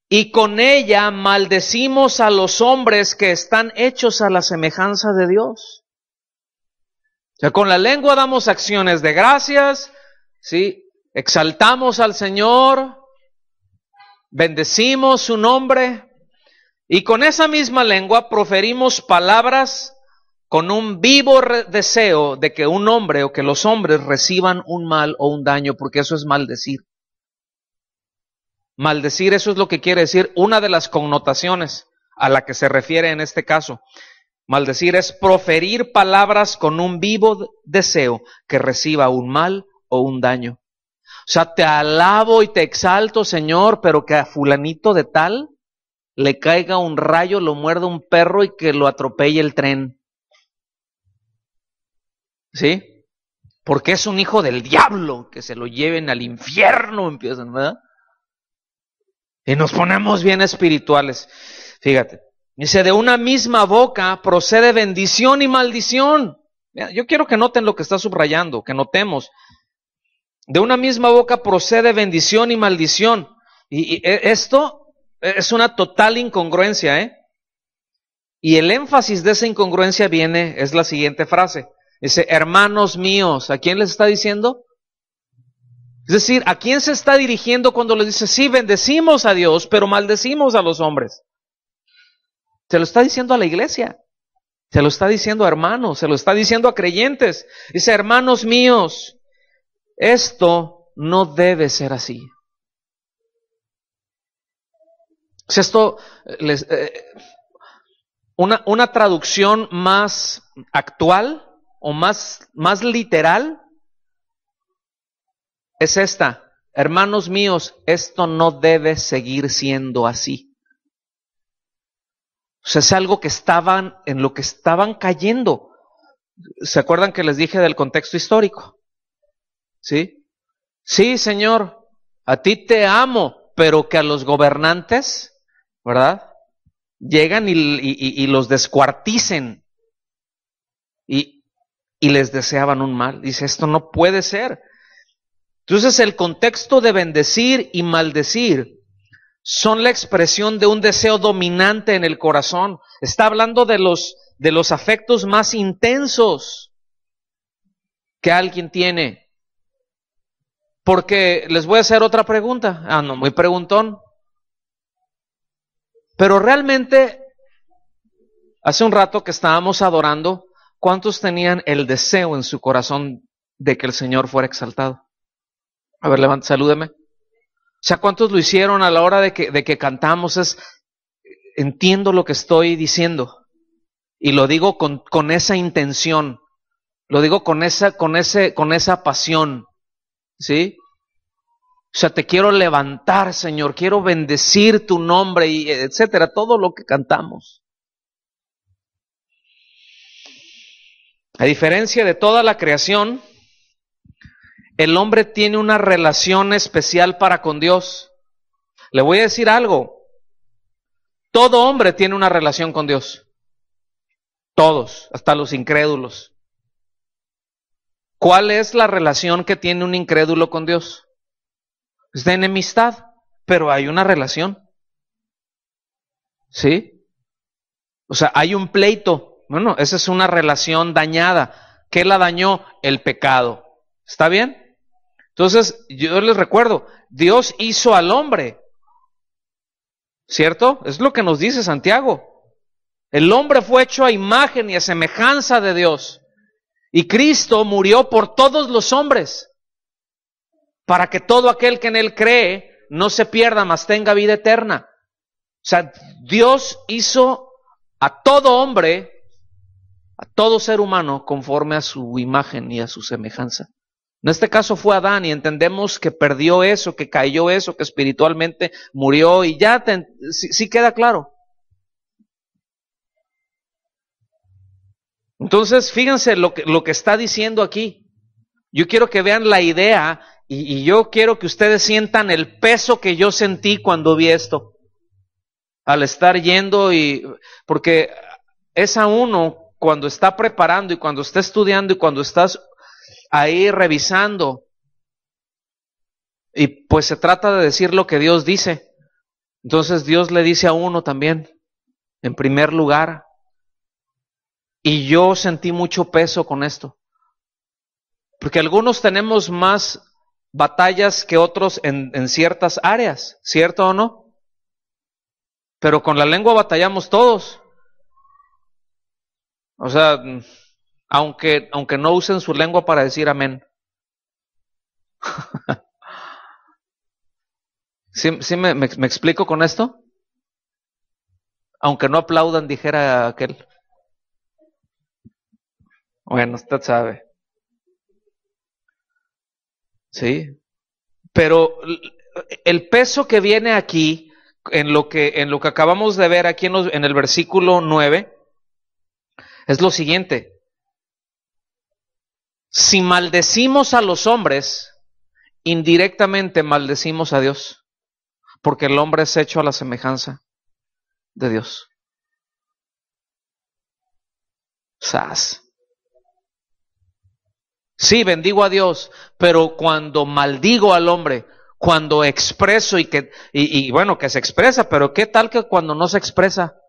y con ella maldecimos a los hombres que están hechos a la semejanza de Dios. O sea, con la lengua damos acciones de gracias, ¿sí? Exaltamos al Señor, bendecimos su nombre, y con esa misma lengua proferimos palabras con un vivo deseo de que un hombre o que los hombres reciban un mal o un daño, porque eso es maldecir. Maldecir, eso es lo que quiere decir una de las connotaciones a la que se refiere en este caso. Maldecir es proferir palabras con un vivo deseo que reciba un mal o un daño. O sea, te alabo y te exalto, Señor, pero que a fulanito de tal le caiga un rayo, lo muerda un perro y que lo atropelle el tren. ¿Sí? Porque es un hijo del diablo, que se lo lleven al infierno, empiezan, ¿verdad? Y nos ponemos bien espirituales. Fíjate, dice, de una misma boca procede bendición y maldición. Yo quiero que noten lo que está subrayando, que notemos. De una misma boca procede bendición y maldición. Y, e, esto es una total incongruencia, ¿eh? Y el énfasis de esa incongruencia viene, es la siguiente frase. Dice, hermanos míos, ¿a quién les está diciendo? Es decir, ¿a quién se está dirigiendo cuando le dice, sí, bendecimos a Dios, pero maldecimos a los hombres? Se lo está diciendo a la iglesia, se lo está diciendo a hermanos, se lo está diciendo a creyentes. Dice, hermanos míos, esto no debe ser así. esto, eh, eh, una, una traducción más actual o más, más literal es esta. Hermanos míos, esto no debe seguir siendo así. O sea, es algo que estaban, en lo que estaban cayendo. ¿Se acuerdan que les dije del contexto histórico? ¿Sí? Sí, Señor, a ti te amo, pero que a los gobernantes, ¿verdad? Llegan y, y los descuarticen. Y, y les deseaban un mal. Dice, esto no puede ser. Entonces el contexto de bendecir y maldecir son la expresión de un deseo dominante en el corazón. Está hablando de los, de los afectos más intensos que alguien tiene. Porque les voy a hacer otra pregunta. Ah, no, muy preguntón. Pero realmente, hace un rato que estábamos adorando, ¿Cuántos tenían el deseo en su corazón de que el Señor fuera exaltado? A ver, levante, salúdeme. O sea, ¿cuántos lo hicieron a la hora de que, de que cantamos? Es, entiendo lo que estoy diciendo. Y lo digo con, con esa intención. Lo digo con esa, con ese, con esa pasión. ¿Sí? O sea, te quiero levantar, Señor, quiero bendecir tu nombre, y etcétera, todo lo que cantamos. A diferencia de toda la creación, el hombre tiene una relación especial para con Dios. Le voy a decir algo. Todo hombre tiene una relación con Dios. Todos, hasta los incrédulos. ¿Cuál es la relación que tiene un incrédulo con Dios? Es de enemistad, pero hay una relación. ¿Sí? O sea, hay un pleito. Bueno, esa es una relación dañada. ¿Qué la dañó? El pecado. ¿Está bien? Entonces, yo les recuerdo, Dios hizo al hombre. ¿Cierto? Es lo que nos dice Santiago. El hombre fue hecho a imagen y a semejanza de Dios. Y Cristo murió por todos los hombres, para que todo aquel que en Él cree no se pierda, mas tenga vida eterna. O sea, Dios hizo a todo hombre a todo ser humano conforme a su imagen y a su semejanza. En este caso fue Adán y entendemos que perdió eso, que cayó eso, que espiritualmente murió y ya sí, queda claro. Entonces, fíjense lo que, lo que está diciendo aquí. Yo quiero que vean la idea y, y yo quiero que ustedes sientan el peso que yo sentí cuando vi esto. Al estar yendo y... Porque es a uno cuando está preparando y cuando está estudiando y cuando estás ahí revisando. Y pues se trata de decir lo que Dios dice. Entonces Dios le dice a uno también, en primer lugar. Y yo sentí mucho peso con esto. Porque algunos tenemos más batallas que otros en, ciertas áreas, ¿cierto o no? Pero con la lengua batallamos todos. O sea, aunque, aunque no usen su lengua para decir amén. ¿Sí, sí me, me, explico con esto? Aunque no aplaudan, dijera aquel. Bueno, usted sabe. Sí. Pero el peso que viene aquí, en lo que, en lo que acabamos de ver aquí en, en el versículo 9, es lo siguiente. Si maldecimos a los hombres, indirectamente maldecimos a Dios, porque el hombre es hecho a la semejanza de Dios. Sas. Sí, bendigo a Dios, pero cuando maldigo al hombre, cuando expreso y que, y bueno, que se expresa, pero ¿qué tal que cuando no se expresa?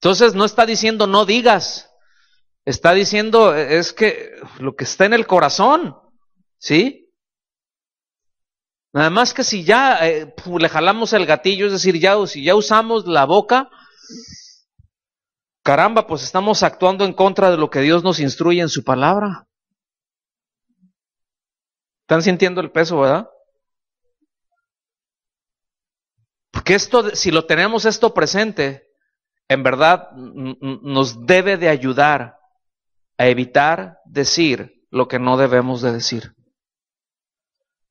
Entonces no está diciendo no digas, está diciendo e, es que lo que está en el corazón, ¿sí? Nada más que si ya eh, le jalamos el gatillo, es decir, ya, si ya usamos la boca, caramba, pues estamos actuando en contra de lo que Dios nos instruye en su palabra. Están sintiendo el peso, ¿verdad? Porque esto, si lo tenemos esto presente, en verdad nos debe de ayudar a evitar decir lo que no debemos de decir.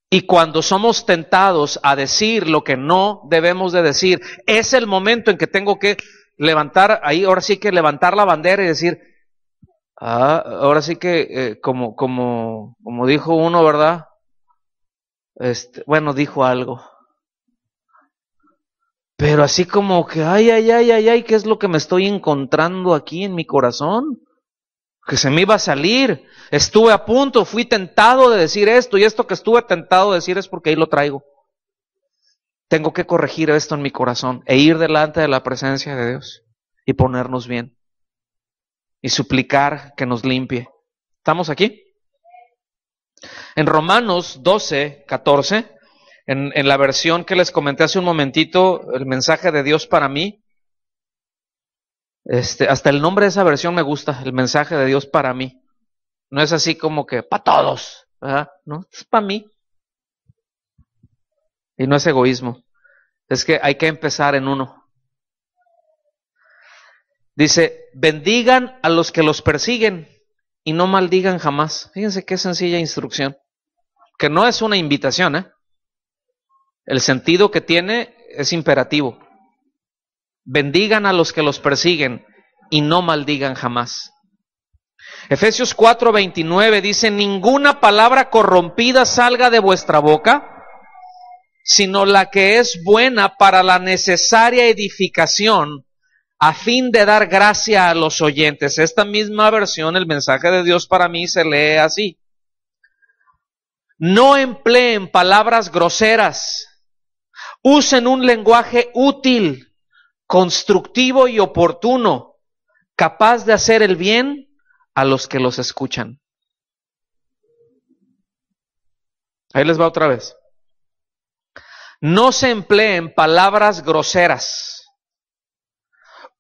Y cuando somos tentados a decir lo que no debemos de decir, es el momento en que tengo que levantar, ahí ahora sí que levantar la bandera y decir, ah, ahora sí que eh, como, como, como dijo uno, ¿verdad? Este, bueno, dijo algo. Pero así como que, ay, ay, ay, ay, ay, ¿qué es lo que me estoy encontrando aquí en mi corazón? Que se me iba a salir. Estuve a punto, fui tentado de decir esto y esto que estuve tentado de decir es porque ahí lo traigo. Tengo que corregir esto en mi corazón e ir delante de la presencia de Dios y ponernos bien y suplicar que nos limpie. ¿Estamos aquí? En Romanos 12, 14 en, la versión que les comenté hace un momentito, el mensaje de Dios para mí, este, hasta el nombre de esa versión me gusta, el mensaje de Dios para mí. No es así como que para todos, No, es para mí. Y no es egoísmo. Es que hay que empezar en uno. Dice, bendigan a los que los persiguen y no maldigan jamás. Fíjense qué sencilla instrucción. Que no es una invitación, ¿eh? El sentido que tiene es imperativo. Bendigan a los que los persiguen y no maldigan jamás. Efesios 4:29 dice, ninguna palabra corrompida salga de vuestra boca, sino la que es buena para la necesaria edificación a fin de dar gracia a los oyentes. Esta misma versión, el mensaje de Dios para mí se lee así. No empleen palabras groseras Usen un lenguaje útil, constructivo y oportuno, capaz de hacer el bien a los que los escuchan. Ahí les va otra vez. No se empleen palabras groseras.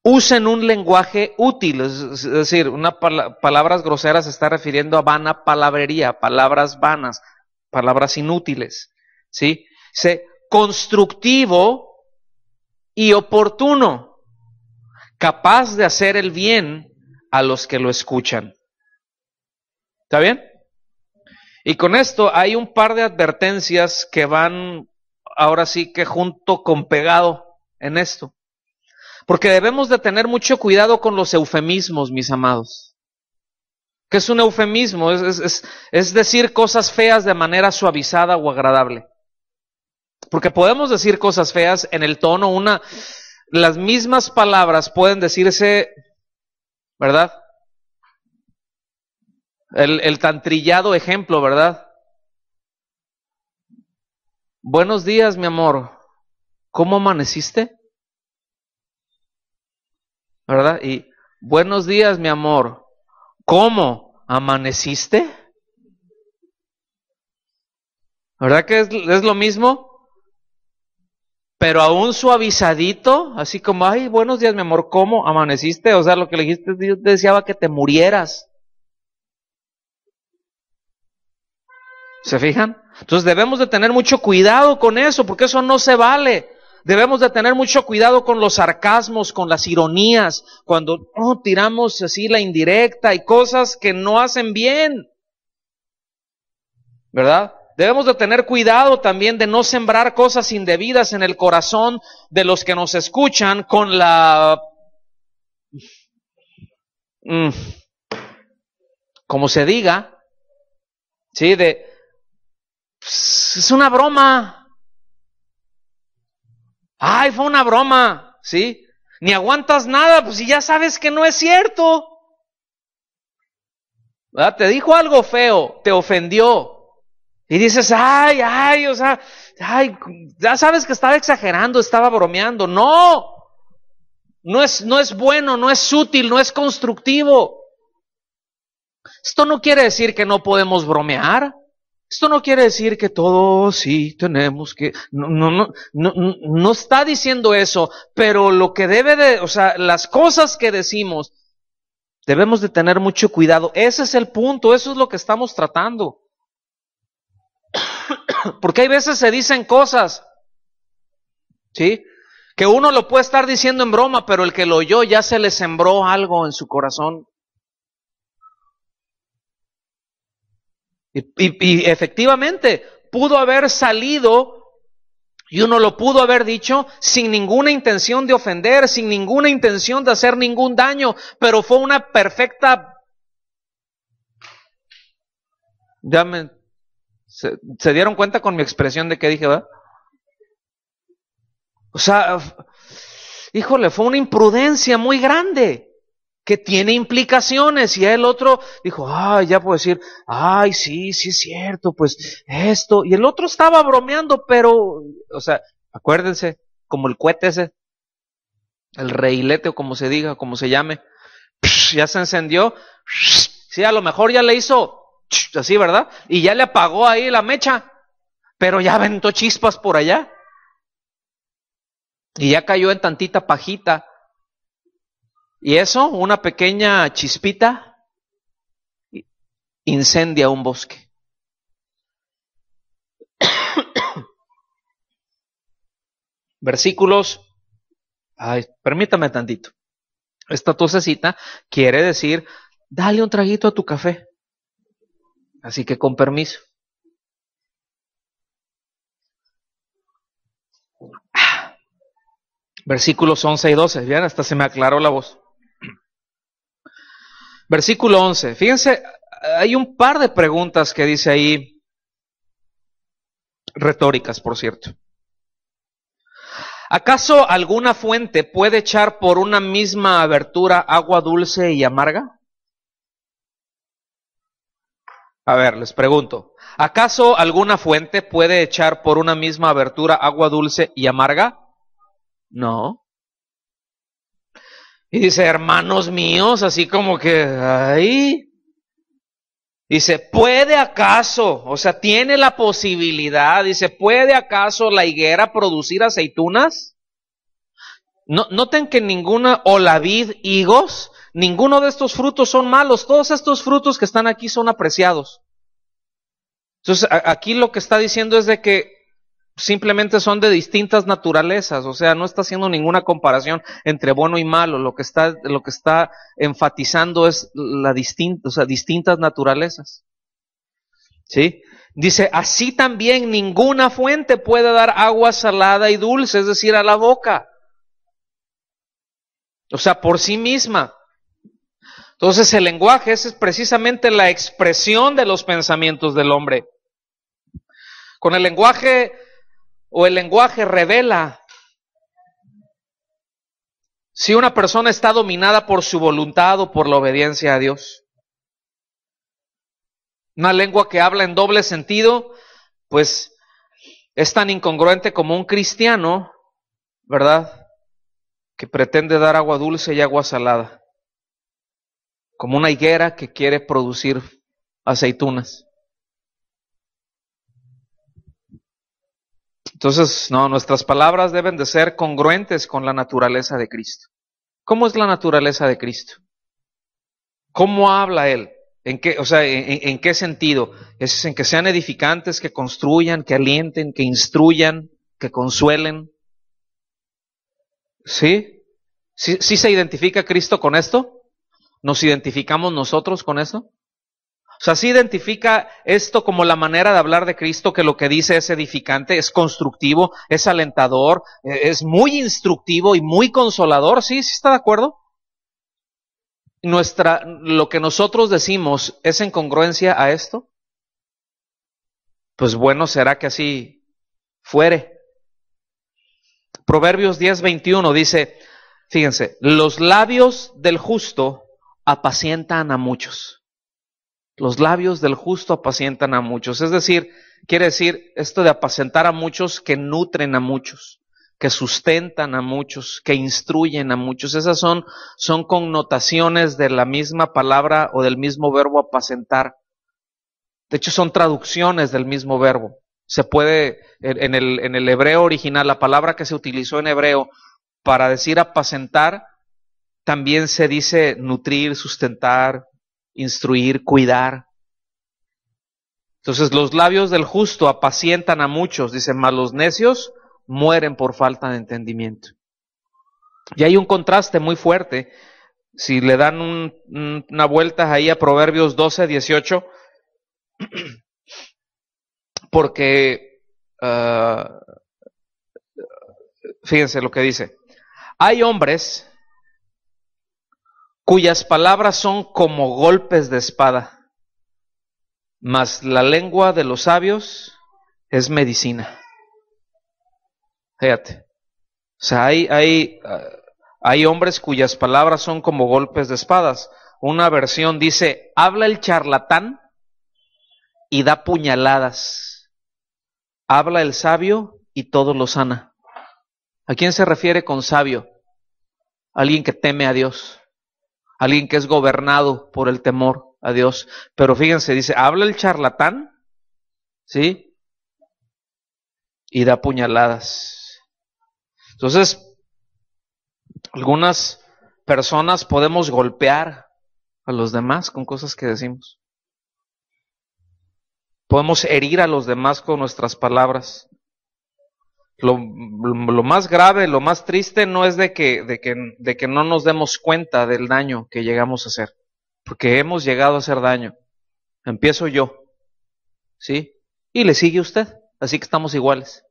Usen un lenguaje útil, es decir, una palabras groseras se está refiriendo a vana palabrería, palabras vanas, palabras inútiles, ¿sí? Se constructivo y oportuno, capaz de hacer el bien a los que lo escuchan. ¿Está bien? Y con esto hay un par de advertencias que van ahora sí que junto con pegado en esto. Porque debemos de tener mucho cuidado con los eufemismos, mis amados. ¿Qué es un eufemismo? Es, es, decir cosas feas de manera suavizada o agradable. Porque podemos decir cosas feas en el tono, una, las mismas palabras pueden decirse, ¿verdad? El, el tan ejemplo, ¿verdad? Buenos días, mi amor. ¿Cómo amaneciste? ¿Verdad? Y buenos días, mi amor. ¿Cómo amaneciste? ¿Verdad que es, es lo mismo? pero aún suavizadito, así como, ay, buenos días, mi amor, ¿cómo amaneciste? O sea, lo que le dijiste, Dios deseaba que te murieras. ¿Se fijan? Entonces debemos de tener mucho cuidado con eso, porque eso no se vale. Debemos de tener mucho cuidado con los sarcasmos, con las ironías, cuando oh, tiramos así la indirecta y cosas que no hacen bien. ¿Verdad? Debemos de tener cuidado también de no sembrar cosas indebidas en el corazón de los que nos escuchan con la... Mm, como se diga, ¿sí? De... Pues, es una broma. Ay, fue una broma, ¿sí? Ni aguantas nada, pues si ya sabes que no es cierto. ¿Verdad? Te dijo algo feo, te ofendió. Y dices, ay, ay, o sea, ay, ya sabes que estaba exagerando, estaba bromeando. No, no es, no es bueno, no es útil, no es constructivo. Esto no quiere decir que no podemos bromear. Esto no quiere decir que todos sí tenemos que. No, no, no, no, no está diciendo eso, pero lo que debe de, o sea, las cosas que decimos, debemos de tener mucho cuidado. Ese es el punto, eso es lo que estamos tratando. Porque hay veces se dicen cosas, ¿sí? Que uno lo puede estar diciendo en broma, pero el que lo oyó ya se le sembró algo en su corazón. Y, efectivamente, pudo haber salido y uno lo pudo haber dicho sin ninguna intención de ofender, sin ninguna intención de hacer ningún daño, pero fue una perfecta... Ya ¿Se, dieron cuenta con mi expresión de qué dije, verdad? O sea, híjole, fue una imprudencia muy grande que tiene implicaciones. Y el otro dijo, ay, ya puedo decir, ay, sí, sí es cierto, pues esto. Y el otro estaba bromeando, pero, o sea, acuérdense, como el cohete ese, el reilete o como se diga, como se llame, ya se encendió. Sí, a lo mejor ya le hizo así, ¿verdad? Y ya le apagó ahí la mecha, pero ya aventó chispas por allá. Y ya cayó en tantita pajita. Y eso, una pequeña chispita, incendia un bosque. Versículos. Ay, permítame tantito. Esta tosecita quiere decir, dale un traguito a tu café. Así que con permiso. Versículos 11 y 12. Bien, hasta se me aclaró la voz. Versículo 11. Fíjense, hay un par de preguntas que dice ahí, retóricas, por cierto. ¿Acaso alguna fuente puede echar por una misma abertura agua dulce y amarga? A ver, les pregunto, ¿acaso alguna fuente puede echar por una misma abertura agua dulce y amarga? No. Y dice, hermanos míos, así como que, ay. Dice, ¿puede acaso, o sea, tiene la posibilidad, dice, ¿puede acaso la higuera producir aceitunas? No, noten que ninguna, o la vid, higos, Ninguno de estos frutos son malos, todos estos frutos que están aquí son apreciados. Entonces, aquí lo que está diciendo es de que simplemente son de distintas naturalezas, o sea, no está haciendo ninguna comparación entre bueno y malo, lo que está, lo que está enfatizando es la distintas naturalezas. ¿Sí? Dice, así también ninguna fuente puede dar agua salada y dulce, es decir, a la boca. O sea, por sí misma. Entonces el lenguaje es precisamente la expresión de los pensamientos del hombre. Con el lenguaje o el lenguaje revela si una persona está dominada por su voluntad o por la obediencia a Dios. Una lengua que habla en doble sentido, pues es tan incongruente como un cristiano, ¿verdad? Que pretende dar agua dulce y agua salada como una higuera que quiere producir aceitunas. Entonces, no, nuestras palabras deben de ser congruentes con la naturaleza de Cristo. ¿Cómo es la naturaleza de Cristo? ¿Cómo habla Él? ¿En qué, o sea, en, qué sentido? Es en que sean edificantes, que construyan, que alienten, que instruyan, que consuelen. ¿Sí? ¿Sí, se identifica Cristo con esto? ¿Nos identificamos nosotros con eso? O sea, si identifica esto como la manera de hablar de Cristo, que lo que dice es edificante, es constructivo, es alentador, e, es muy instructivo y muy consolador, ¿sí? ¿Sí está de acuerdo? Nuestra, lo que nosotros decimos es en congruencia a esto. Pues bueno, será que así fuere. Proverbios 10, 21 dice, fíjense, los labios del justo apacientan a muchos. Los labios del justo apacientan a muchos. Es decir, quiere decir esto de apacentar a muchos que nutren a muchos, que sustentan a muchos, que instruyen a muchos. Esas son, son connotaciones de la misma palabra o del mismo verbo apacentar. De hecho, son traducciones del mismo verbo. Se puede, en el, en el hebreo original, la palabra que se utilizó en hebreo para decir apacentar también se dice nutrir, sustentar, instruir, cuidar. Entonces los labios del justo apacientan a muchos, dicen, mas los necios mueren por falta de entendimiento. Y hay un contraste muy fuerte. Si le dan una vuelta ahí a Proverbios 12, 18, porque, ah, fíjense lo que dice, hay hombres cuyas palabras son como golpes de espada, mas la lengua de los sabios es medicina. Fíjate. O sea, hay, hay, ah, hay hombres cuyas palabras son como golpes de espadas. Una versión dice, habla el charlatán y da puñaladas. Habla el sabio y todo lo sana. ¿A quién se refiere con sabio? Alguien que teme a Dios alguien que es gobernado por el temor a Dios. Pero fíjense, dice, habla el charlatán, ¿sí? Y da puñaladas. Entonces, algunas personas podemos golpear a los demás con cosas que decimos. Podemos herir a los demás con nuestras palabras. Lo, más grave, lo más triste no es de que, de, que, de que no nos demos cuenta del daño que llegamos a hacer, porque hemos llegado a hacer daño. Empiezo yo, ¿sí? Y le sigue usted, así que estamos iguales.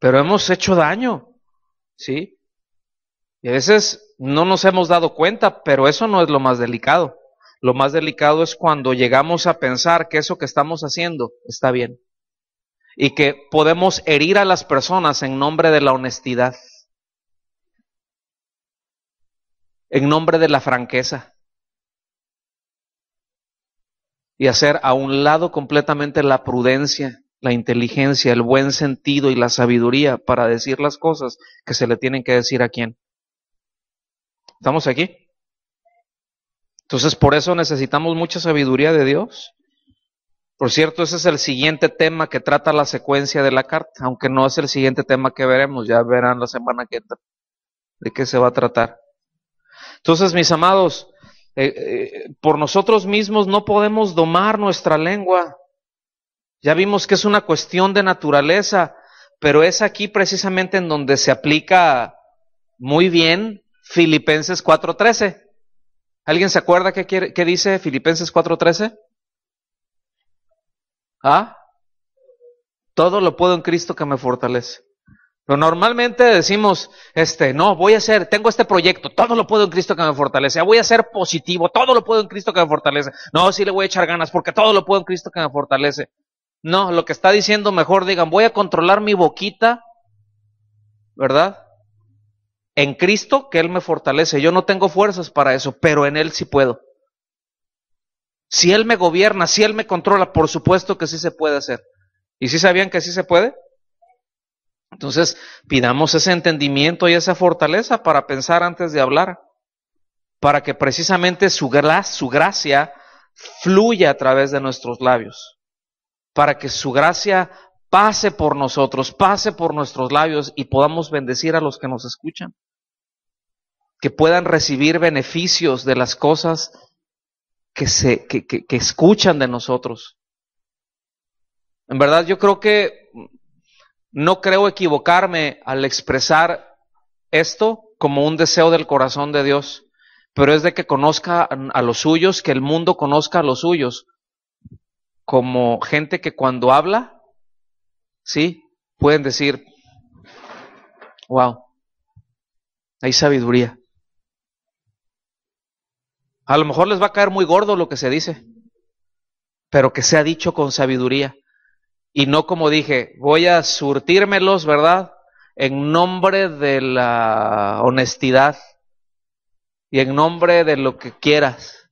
Pero hemos hecho daño, ¿sí? Y a veces no nos hemos dado cuenta, pero eso no es lo más delicado. Lo más delicado es cuando llegamos a pensar que eso que estamos haciendo está bien y que podemos herir a las personas en nombre de la honestidad, en nombre de la franqueza y hacer a un lado completamente la prudencia, la inteligencia, el buen sentido y la sabiduría para decir las cosas que se le tienen que decir a quién. ¿Estamos aquí? Entonces por eso necesitamos mucha sabiduría de Dios por cierto, ese es el siguiente tema que trata la secuencia de la carta, aunque no es el siguiente tema que veremos, ya verán la semana que entra de qué se va a tratar. Entonces, mis amados, eh, eh, por nosotros mismos no podemos domar nuestra lengua. Ya vimos que es una cuestión de naturaleza, pero es aquí precisamente en donde se aplica muy bien Filipenses 4.13. ¿Alguien se acuerda qué, qué dice Filipenses 4.13? ¿Ah? Todo lo puedo en Cristo que me fortalece. Pero normalmente decimos, este, no, voy a hacer, tengo este proyecto, todo lo puedo en Cristo que me fortalece, voy a ser positivo, todo lo puedo en Cristo que me fortalece. No, sí le voy a echar ganas porque todo lo puedo en Cristo que me fortalece. No, lo que está diciendo mejor digan, voy a controlar mi boquita, ¿verdad? En Cristo que Él me fortalece. Yo no tengo fuerzas para eso, pero en Él sí puedo. Si Él me gobierna, si Él me controla, por supuesto que sí se puede hacer. ¿Y si sabían que sí se puede? Entonces, pidamos ese entendimiento y esa fortaleza para pensar antes de hablar, para que precisamente su, su gracia fluya a través de nuestros labios, para que su gracia pase por nosotros, pase por nuestros labios y podamos bendecir a los que nos escuchan, que puedan recibir beneficios de las cosas que, se, que, que, que escuchan de nosotros. En verdad yo creo que no creo equivocarme al expresar esto como un deseo del corazón de Dios, pero es de que conozca a los suyos, que el mundo conozca a los suyos, como gente que cuando habla, sí, pueden decir, wow, hay sabiduría. A lo mejor les va a caer muy gordo lo que se dice, pero que sea dicho con sabiduría. Y no como dije, voy a surtírmelos, ¿verdad? En nombre de la honestidad y en nombre de lo que quieras,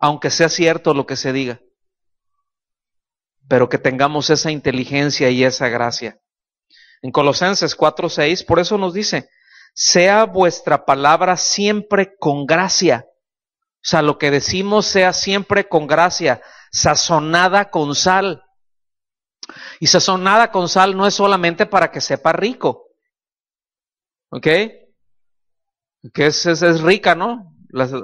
aunque sea cierto lo que se diga, pero que tengamos esa inteligencia y esa gracia. En Colosenses 4:6, por eso nos dice, sea vuestra palabra siempre con gracia. O sea, lo que decimos sea siempre con gracia, sazonada con sal. Y sazonada con sal no es solamente para que sepa rico. ¿Ok? Que es, rica, ¿no?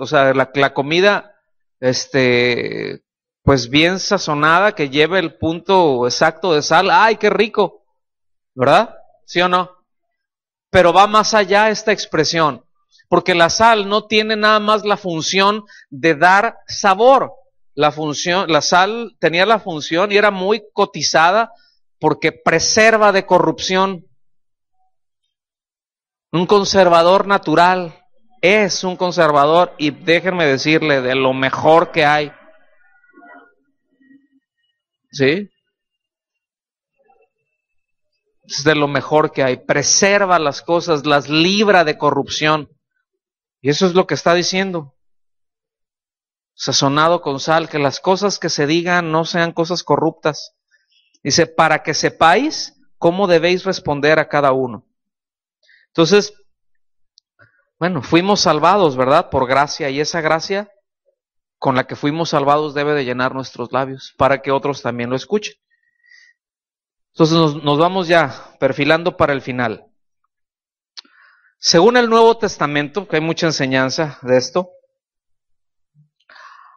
o sea, la, la, comida, este, pues bien sazonada, que lleve el punto exacto de sal. ¡Ay, qué rico! ¿Verdad? ¿Sí o no? pero va más allá esta expresión, porque la sal no tiene nada más la función de dar sabor. La función, la sal tenía la función y era muy cotizada porque preserva de corrupción. Un conservador natural es un conservador y déjenme decirle de lo mejor que hay. ¿Sí? es de lo mejor que hay. Preserva las cosas, las libra de corrupción. Y eso es lo que está diciendo. Sazonado con sal, que las cosas que se digan no sean cosas corruptas. Dice, para que sepáis cómo debéis responder a cada uno. Entonces, bueno, fuimos salvados, ¿verdad? Por gracia. Y esa gracia con la que fuimos salvados debe de llenar nuestros labios para que otros también lo escuchen. Entonces nos, vamos ya perfilando para el final. Según el Nuevo Testamento, que hay mucha enseñanza de esto,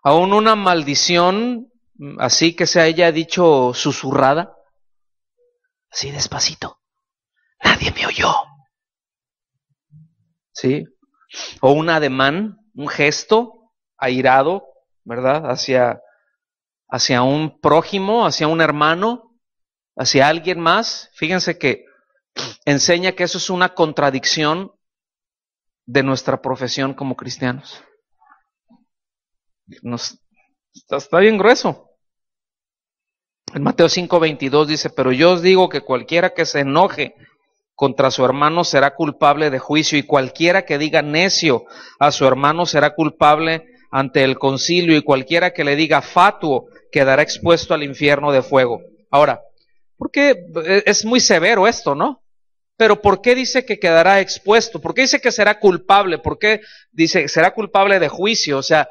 aún una maldición así que se haya dicho susurrada, así despacito, nadie me oyó. ¿Sí? O un ademán, un gesto airado, ¿verdad? Hacia, hacia un prójimo, hacia un hermano, hacia alguien más, fíjense que enseña que eso es una contradicción de nuestra profesión como cristianos. Nos, está, bien grueso. En Mateo 5:22 dice, pero yo os digo que cualquiera que se enoje contra su hermano será culpable de juicio y cualquiera que diga necio a su hermano será culpable ante el concilio y cualquiera que le diga fatuo quedará expuesto al infierno de fuego. Ahora, porque eh, es muy severo esto, ¿no? Pero ¿por qué dice que quedará expuesto? ¿Por qué dice que será culpable? ¿Por qué dice que será culpable de juicio? O sea,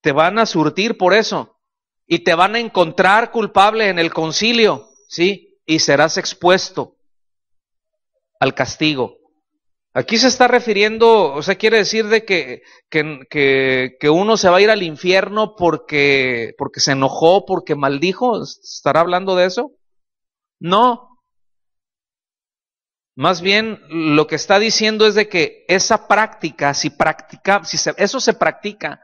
te van a surtir por eso y te van a encontrar culpable en el concilio, ¿sí? Y serás expuesto al castigo. Aquí se está refiriendo, o sea, quiere decir de que, que, que, que uno se va a ir al infierno porque, porque se enojó, porque maldijo. ¿Estará hablando de eso? No. Más bien lo que está diciendo es de que esa práctica, si practica, si eso se practica,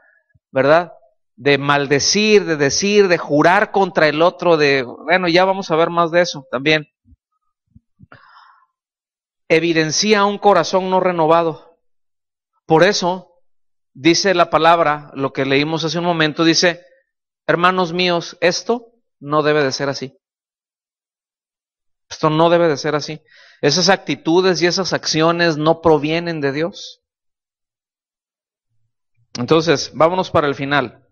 ¿verdad? De maldecir, de decir, de jurar contra el otro, de, bueno, ya vamos a ver más de eso también. Evidencia un corazón no renovado. Por eso dice la palabra, lo que leímos hace un momento, dice, hermanos míos, esto no debe de ser así. Esto no debe de ser así. Esas actitudes y esas acciones no provienen de Dios. Entonces, vámonos para el final.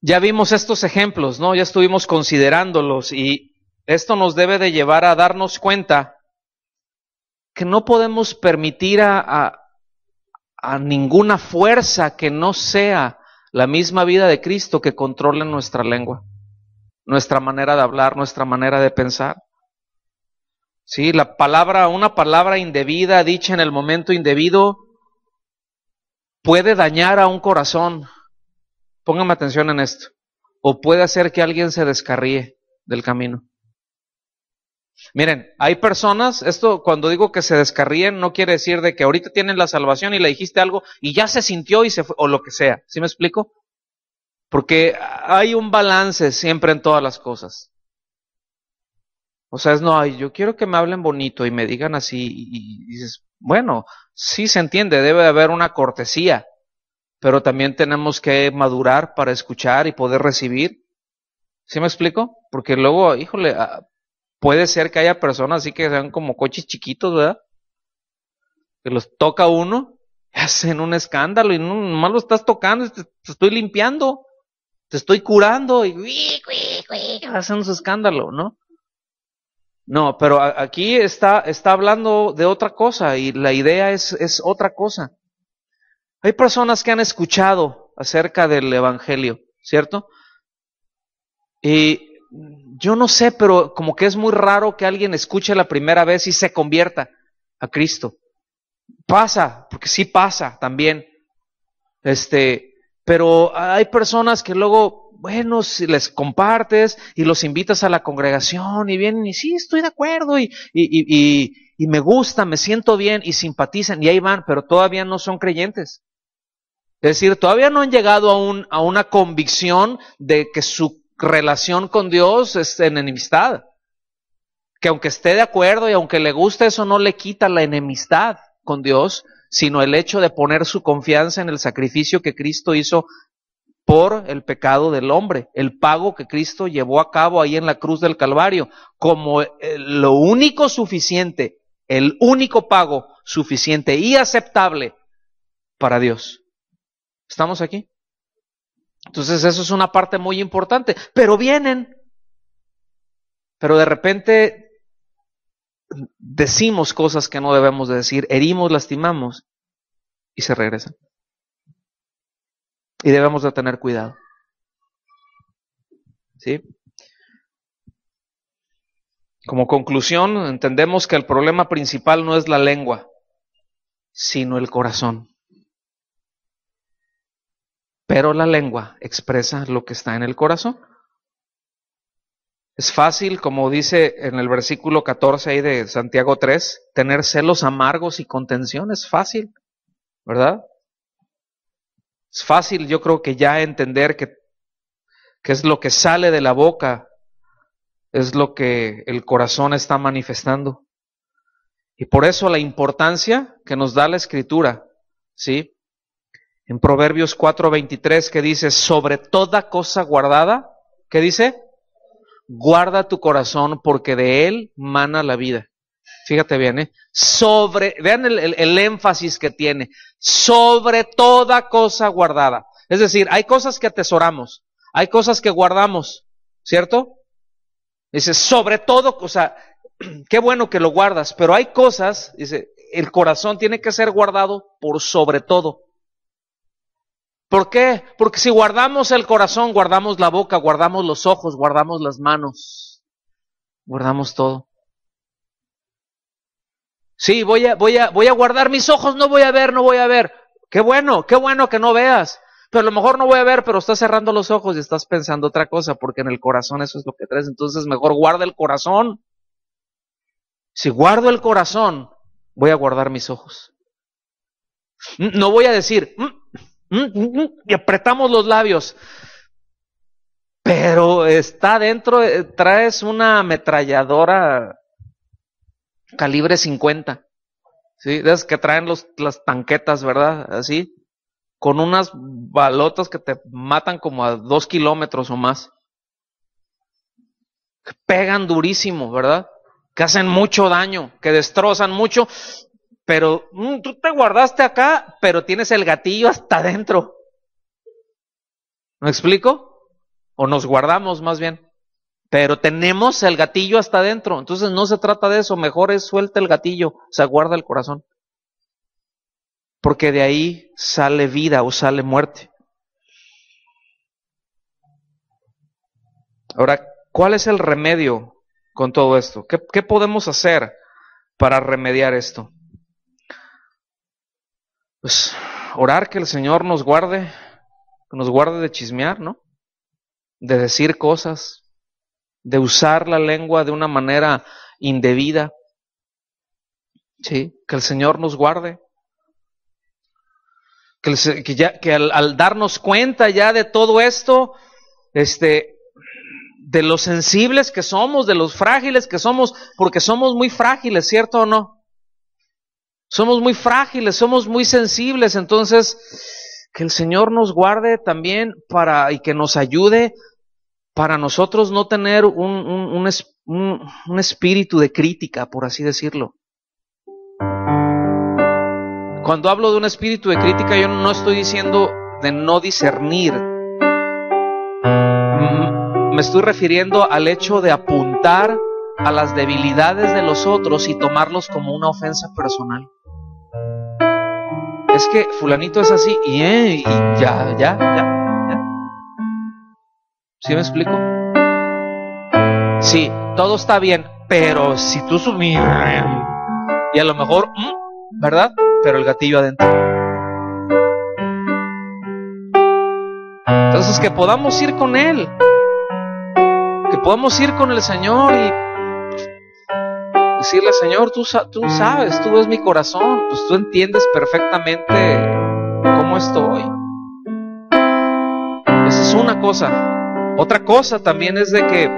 Ya vimos estos ejemplos, ¿no? Ya estuvimos considerándolos y esto nos debe de llevar a darnos cuenta que no podemos permitir a, a ninguna fuerza que no sea la misma vida de Cristo que controle nuestra lengua nuestra manera de hablar, nuestra manera de pensar. Sí, la palabra, una palabra indebida dicha en el momento indebido puede dañar a un corazón. Pónganme atención en esto. O puede hacer que alguien se descarríe del camino. Miren, hay personas, esto cuando digo que se descarríen no quiere decir de que ahorita tienen la salvación y le dijiste algo y ya se sintió y se fue, o lo que sea. ¿Sí me explico? Porque hay un balance siempre en todas las cosas. O sea, es no, yo quiero que me hablen bonito y me digan así. Y, dices, bueno, sí se entiende, debe haber una cortesía, pero también tenemos que madurar para escuchar y poder recibir. ¿Sí me explico? Porque luego, híjole, ah, puede ser que haya personas así que sean como coches chiquitos, ¿verdad? Que los toca uno, hacen un escándalo y no, nomás lo estás tocando, te estoy limpiando te estoy curando y Hacemos un escándalo, ¿no? No, pero aquí está, está hablando de otra cosa y la idea es, es otra cosa. Hay personas que han escuchado acerca del Evangelio, ¿cierto? Y yo no sé, pero como que es muy raro que alguien escuche la primera vez y se convierta a Cristo. Pasa, porque sí pasa también. Este, pero hay personas que luego, bueno, si les compartes y los invitas a la congregación y vienen y sí, estoy de acuerdo y, y, y, y me gusta, me siento bien y simpatizan y ahí van, pero todavía no son creyentes. Es decir, todavía no han llegado a, a una convicción de que su relación con Dios es en enemistad. Que aunque esté de acuerdo y aunque le guste eso, no le quita la enemistad con Dios, sino el hecho de poner su confianza en el sacrificio que Cristo hizo por el pecado del hombre, el pago que Cristo llevó a cabo ahí en la cruz del Calvario, como eh, lo único suficiente, el único pago suficiente y aceptable para Dios. ¿Estamos aquí? Entonces eso es una parte muy importante, pero vienen, pero de repente decimos cosas que no debemos de decir, herimos, lastimamos y se regresan. Y debemos de tener cuidado. ¿Sí? Como conclusión, entendemos que el problema principal no es la lengua, sino el corazón. Pero la lengua expresa lo que está en el corazón. Es fácil, como dice en el versículo 14 de Santiago 3, tener celos amargos y contención, es fácil, ¿verdad? Es fácil, yo creo que ya entender que, que es lo que sale de la boca, es lo que el corazón está manifestando. Y por eso la importancia que nos da la escritura, ¿sí? En Proverbios 23 que dice, sobre toda cosa guardada, ¿qué dice? guarda tu corazón porque de él mana la vida. Fíjate bien, ¿eh? Sobre, vean el, el énfasis que tiene, sobre toda cosa guardada. Es decir, hay cosas que atesoramos, hay cosas que guardamos, ¿cierto? Dice, sobre todo, o sea, qué bueno que lo guardas, pero hay cosas, dice, el corazón tiene que ser guardado por sobre todo. ¿Por qué? Porque si guardamos el corazón, guardamos la boca, guardamos los ojos, guardamos las manos, guardamos todo. Sí, voy a, voy a, voy a guardar mis ojos, no voy a ver, no voy a ver. Qué bueno, qué bueno que no veas. Pero a lo mejor no voy a ver, pero estás cerrando los ojos y estás pensando otra cosa, porque en el corazón eso es lo que traes. Entonces mejor guarda el corazón. Si guardo el corazón, voy a guardar mis ojos. No voy a decir, mm, Mm, mm, mm, y apretamos los labios. Pero está dentro, eh, traes una ametralladora calibre 50, ¿sí? es que traen las tanquetas, ¿verdad? Así, con unas balotas que te matan como a dos kilómetros o más. Que pegan durísimo, ¿verdad? Que hacen mucho daño, que destrozan mucho pero mm, tú te guardaste acá, pero tienes el gatillo hasta adentro. ¿Me explico? O nos guardamos más bien. Pero tenemos el gatillo hasta adentro. Entonces no se trata de eso. Mejor es suelta el gatillo. O sea, guarda el corazón. Porque de ahí sale vida o sale muerte. Ahora, ¿cuál es el remedio con todo esto? qué podemos hacer para remediar esto? pues orar que el Señor nos guarde, que nos guarde de chismear, ¿no? De decir cosas, de usar la lengua de una manera indebida. Sí, que el Señor nos guarde. Que, al, al, darnos cuenta ya de todo esto, este, de los sensibles que somos, de los frágiles que somos, porque somos muy frágiles, ¿cierto o no? Somos muy frágiles, somos muy sensibles, entonces que el Señor nos guarde también para y que nos ayude para nosotros no tener un, un espíritu de crítica, por así decirlo. Cuando hablo de un espíritu de crítica, yo no estoy diciendo de no discernir. Me estoy refiriendo al hecho de apuntar a las debilidades de los otros y tomarlos como una ofensa personal es que fulanito es así eh, y, ya, ya, ya, ya. ¿Sí me explico? Sí, todo está bien, pero si tú subís y a lo mejor, mm, ¿verdad? Pero el gatillo adentro. Entonces que podamos ir con Él, que podamos ir con el Señor y decirle, Señor, tú, tú sabes, tú ves mi corazón, pues tú entiendes perfectamente cómo estoy. Esa es una cosa. Otra cosa también es de que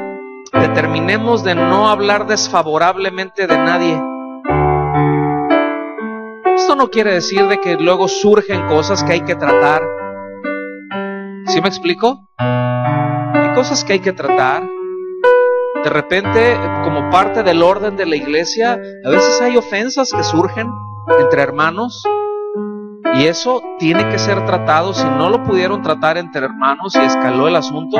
determinemos de no hablar desfavorablemente de nadie. Esto no quiere decir de que luego surgen cosas que hay que tratar. ¿Sí me explico? Hay cosas que hay que tratar de repente, como parte del orden de la iglesia, a veces hay ofensas que surgen entre hermanos y eso tiene que ser tratado. Si no lo pudieron tratar entre hermanos y escaló el asunto,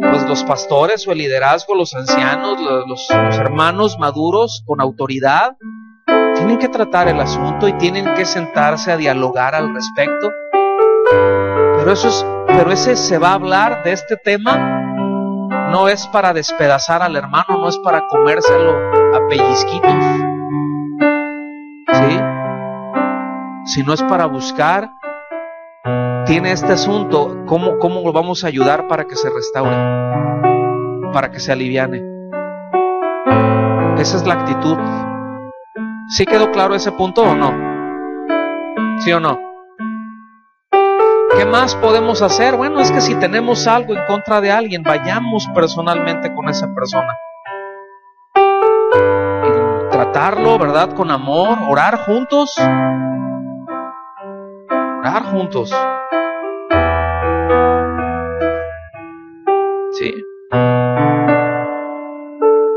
pues los pastores o el liderazgo, los ancianos, los, hermanos maduros con autoridad, tienen que tratar el asunto y tienen que sentarse a dialogar al respecto. Pero, eso pero ese se va a hablar de este tema no es para despedazar al hermano, no es para comérselo a pellizquitos, ¿sí? Sino es para buscar, tiene este asunto, ¿cómo, cómo lo vamos a ayudar para que se restaure, para que se aliviane? Esa es la actitud. ¿Sí quedó claro ese punto o no? ¿Sí o no? ¿Qué más podemos hacer? Bueno, es que si tenemos algo en contra de alguien, vayamos personalmente con esa persona. Y tratarlo, ¿verdad? Con amor, orar juntos. Orar juntos. Sí.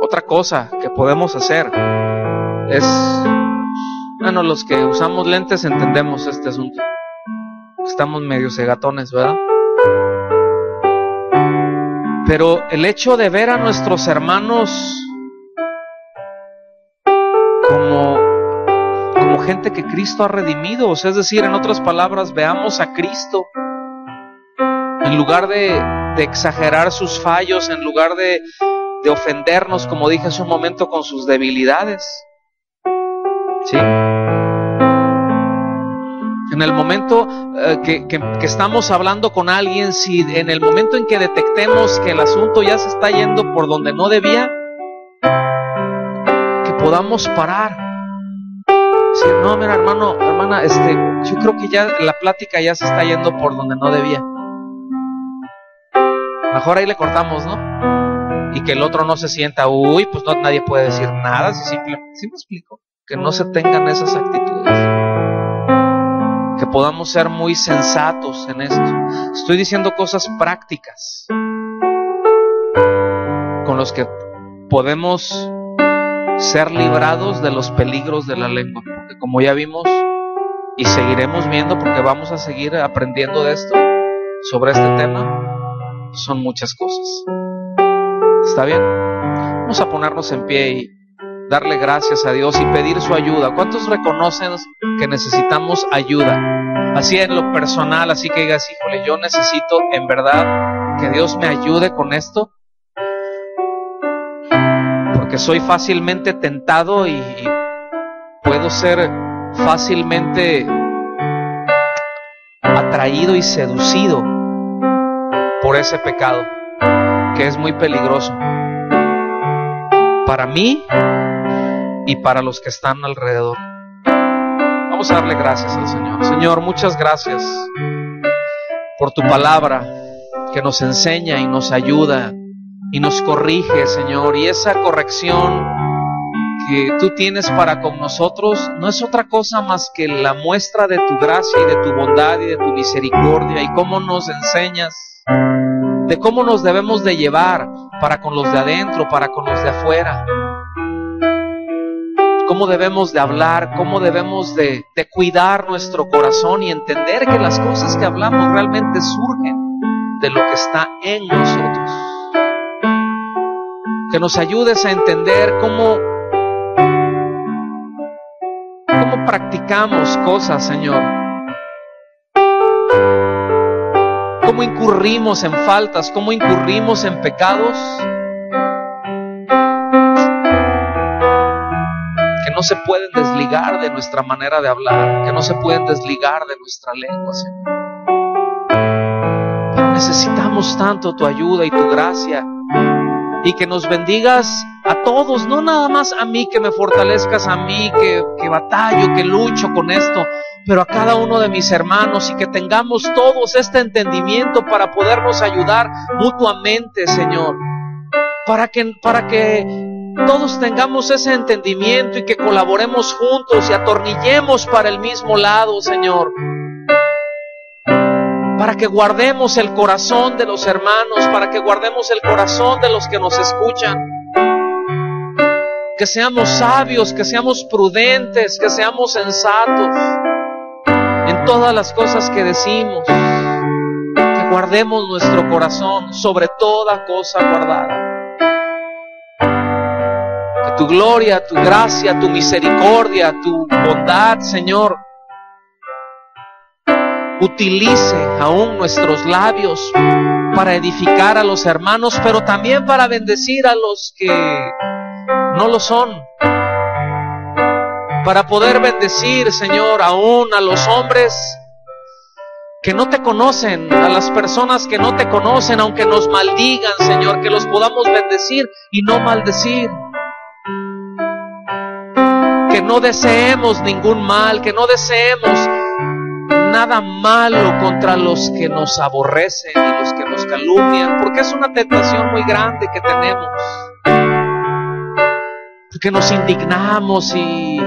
Otra cosa que podemos hacer es, bueno, los que usamos lentes entendemos este asunto estamos medio cegatones, ¿verdad? Pero el hecho de ver a nuestros hermanos como, como gente que Cristo ha redimido, o sea, es decir, en otras palabras, veamos a Cristo en lugar de, de exagerar sus fallos, en lugar de, de ofendernos, como dije hace un momento, con sus debilidades. ¿Sí? en el momento eh, que, estamos hablando con alguien, si en el momento en que detectemos que el asunto ya se está yendo por donde no debía, que podamos parar. no, mira, hermano, hermana, este, yo creo que ya la plática ya se está yendo por donde no debía. Mejor ahí le cortamos, ¿no? Y que el otro no se sienta, uy, pues nadie puede decir nada, si si me explico, que no se tengan esas actitudes podamos ser muy sensatos en esto. Estoy diciendo cosas prácticas con los que podemos ser librados de los peligros de la lengua, porque como ya vimos y seguiremos viendo, porque vamos a seguir aprendiendo de esto, sobre este tema, son muchas cosas. ¿Está bien? Vamos a ponernos en pie y darle gracias a Dios y pedir su ayuda. ¿Cuántos reconocen que necesitamos ayuda? Así en lo personal, así que digas, híjole, yo necesito en verdad que Dios me ayude con esto. Porque soy fácilmente tentado y, y puedo ser fácilmente atraído y seducido por ese pecado que es muy peligroso para mí y para los que están alrededor. Vamos a darle gracias al Señor. Señor, muchas gracias por tu palabra que nos enseña y nos ayuda y nos corrige, Señor. Y esa corrección que tú tienes para con nosotros no es otra cosa más que la muestra de tu gracia y de tu bondad y de tu misericordia y cómo nos enseñas de cómo nos debemos de llevar para con los de adentro, para con los de afuera cómo debemos de hablar, cómo debemos de, cuidar nuestro corazón y entender que las cosas que hablamos realmente surgen de lo que está en nosotros. Que nos ayudes a entender cómo, cómo practicamos cosas, Señor. Cómo incurrimos en faltas, cómo incurrimos en pecados se pueden desligar de nuestra manera de hablar, que no se pueden desligar de nuestra lengua, Señor. necesitamos tanto tu ayuda y tu gracia y que nos bendigas a todos, no nada más a mí, que me fortalezcas a mí, que, que, batallo, que lucho con esto, pero a cada uno de mis hermanos y que tengamos todos este entendimiento para podernos ayudar mutuamente, Señor. Para que, para que todos tengamos ese entendimiento y que colaboremos juntos y atornillemos para el mismo lado, Señor. Para que guardemos el corazón de los hermanos, para que guardemos el corazón de los que nos escuchan. Que seamos sabios, que seamos prudentes, que seamos sensatos en todas las cosas que decimos. Que guardemos nuestro corazón sobre toda cosa guardada tu gloria, tu gracia, tu misericordia, tu bondad, Señor. Utilice aún nuestros labios para edificar a los hermanos, pero también para bendecir a los que no lo son. Para poder bendecir, Señor, aún a los hombres que no te conocen, a las personas que no te conocen, aunque nos maldigan, Señor, que los podamos bendecir y no maldecir que no deseemos ningún mal, que no deseemos nada malo contra los que nos aborrecen y los que nos calumnian, porque es una tentación muy grande que tenemos. Porque nos indignamos y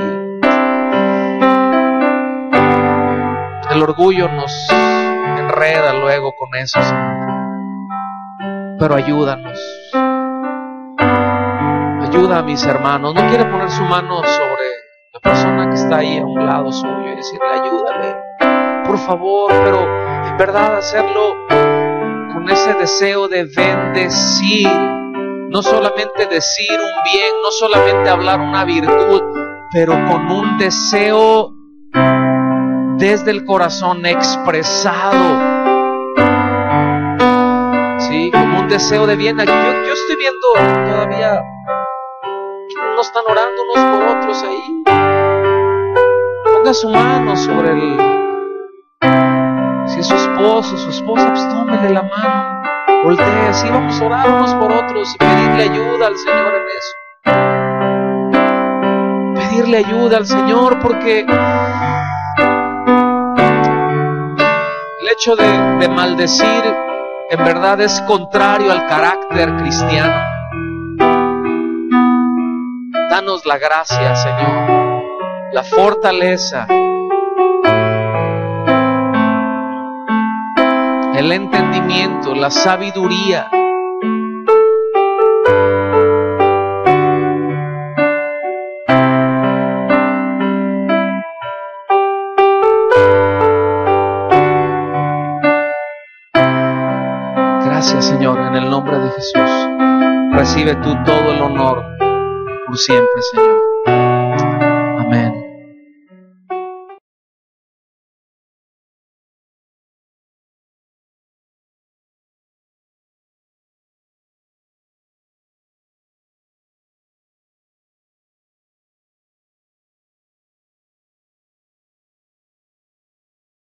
el orgullo nos enreda luego con eso. Pero ayúdanos ayuda a mis hermanos, no quiere poner su mano sobre la persona que está ahí a un lado suyo y decirle ayúdale, por favor, pero en verdad hacerlo con ese deseo de bendecir, no solamente decir un bien, no solamente hablar una virtud, pero con un deseo desde el corazón expresado. ¿Sí? Como un deseo de bien. yo estoy viendo todavía no están orando unos por otros ahí. Ponga su mano sobre el. Si es su esposo, su esposa, pues tómele la mano. Voltea, así vamos a orar unos por otros y pedirle ayuda al Señor en eso pedirle ayuda al Señor porque el hecho de, maldecir en verdad es contrario al carácter cristiano danos la gracia, Señor, la fortaleza, el entendimiento, la sabiduría. Gracias Señor, en el nombre de Jesús. Recibe tú todo el honor, por siempre, Señor.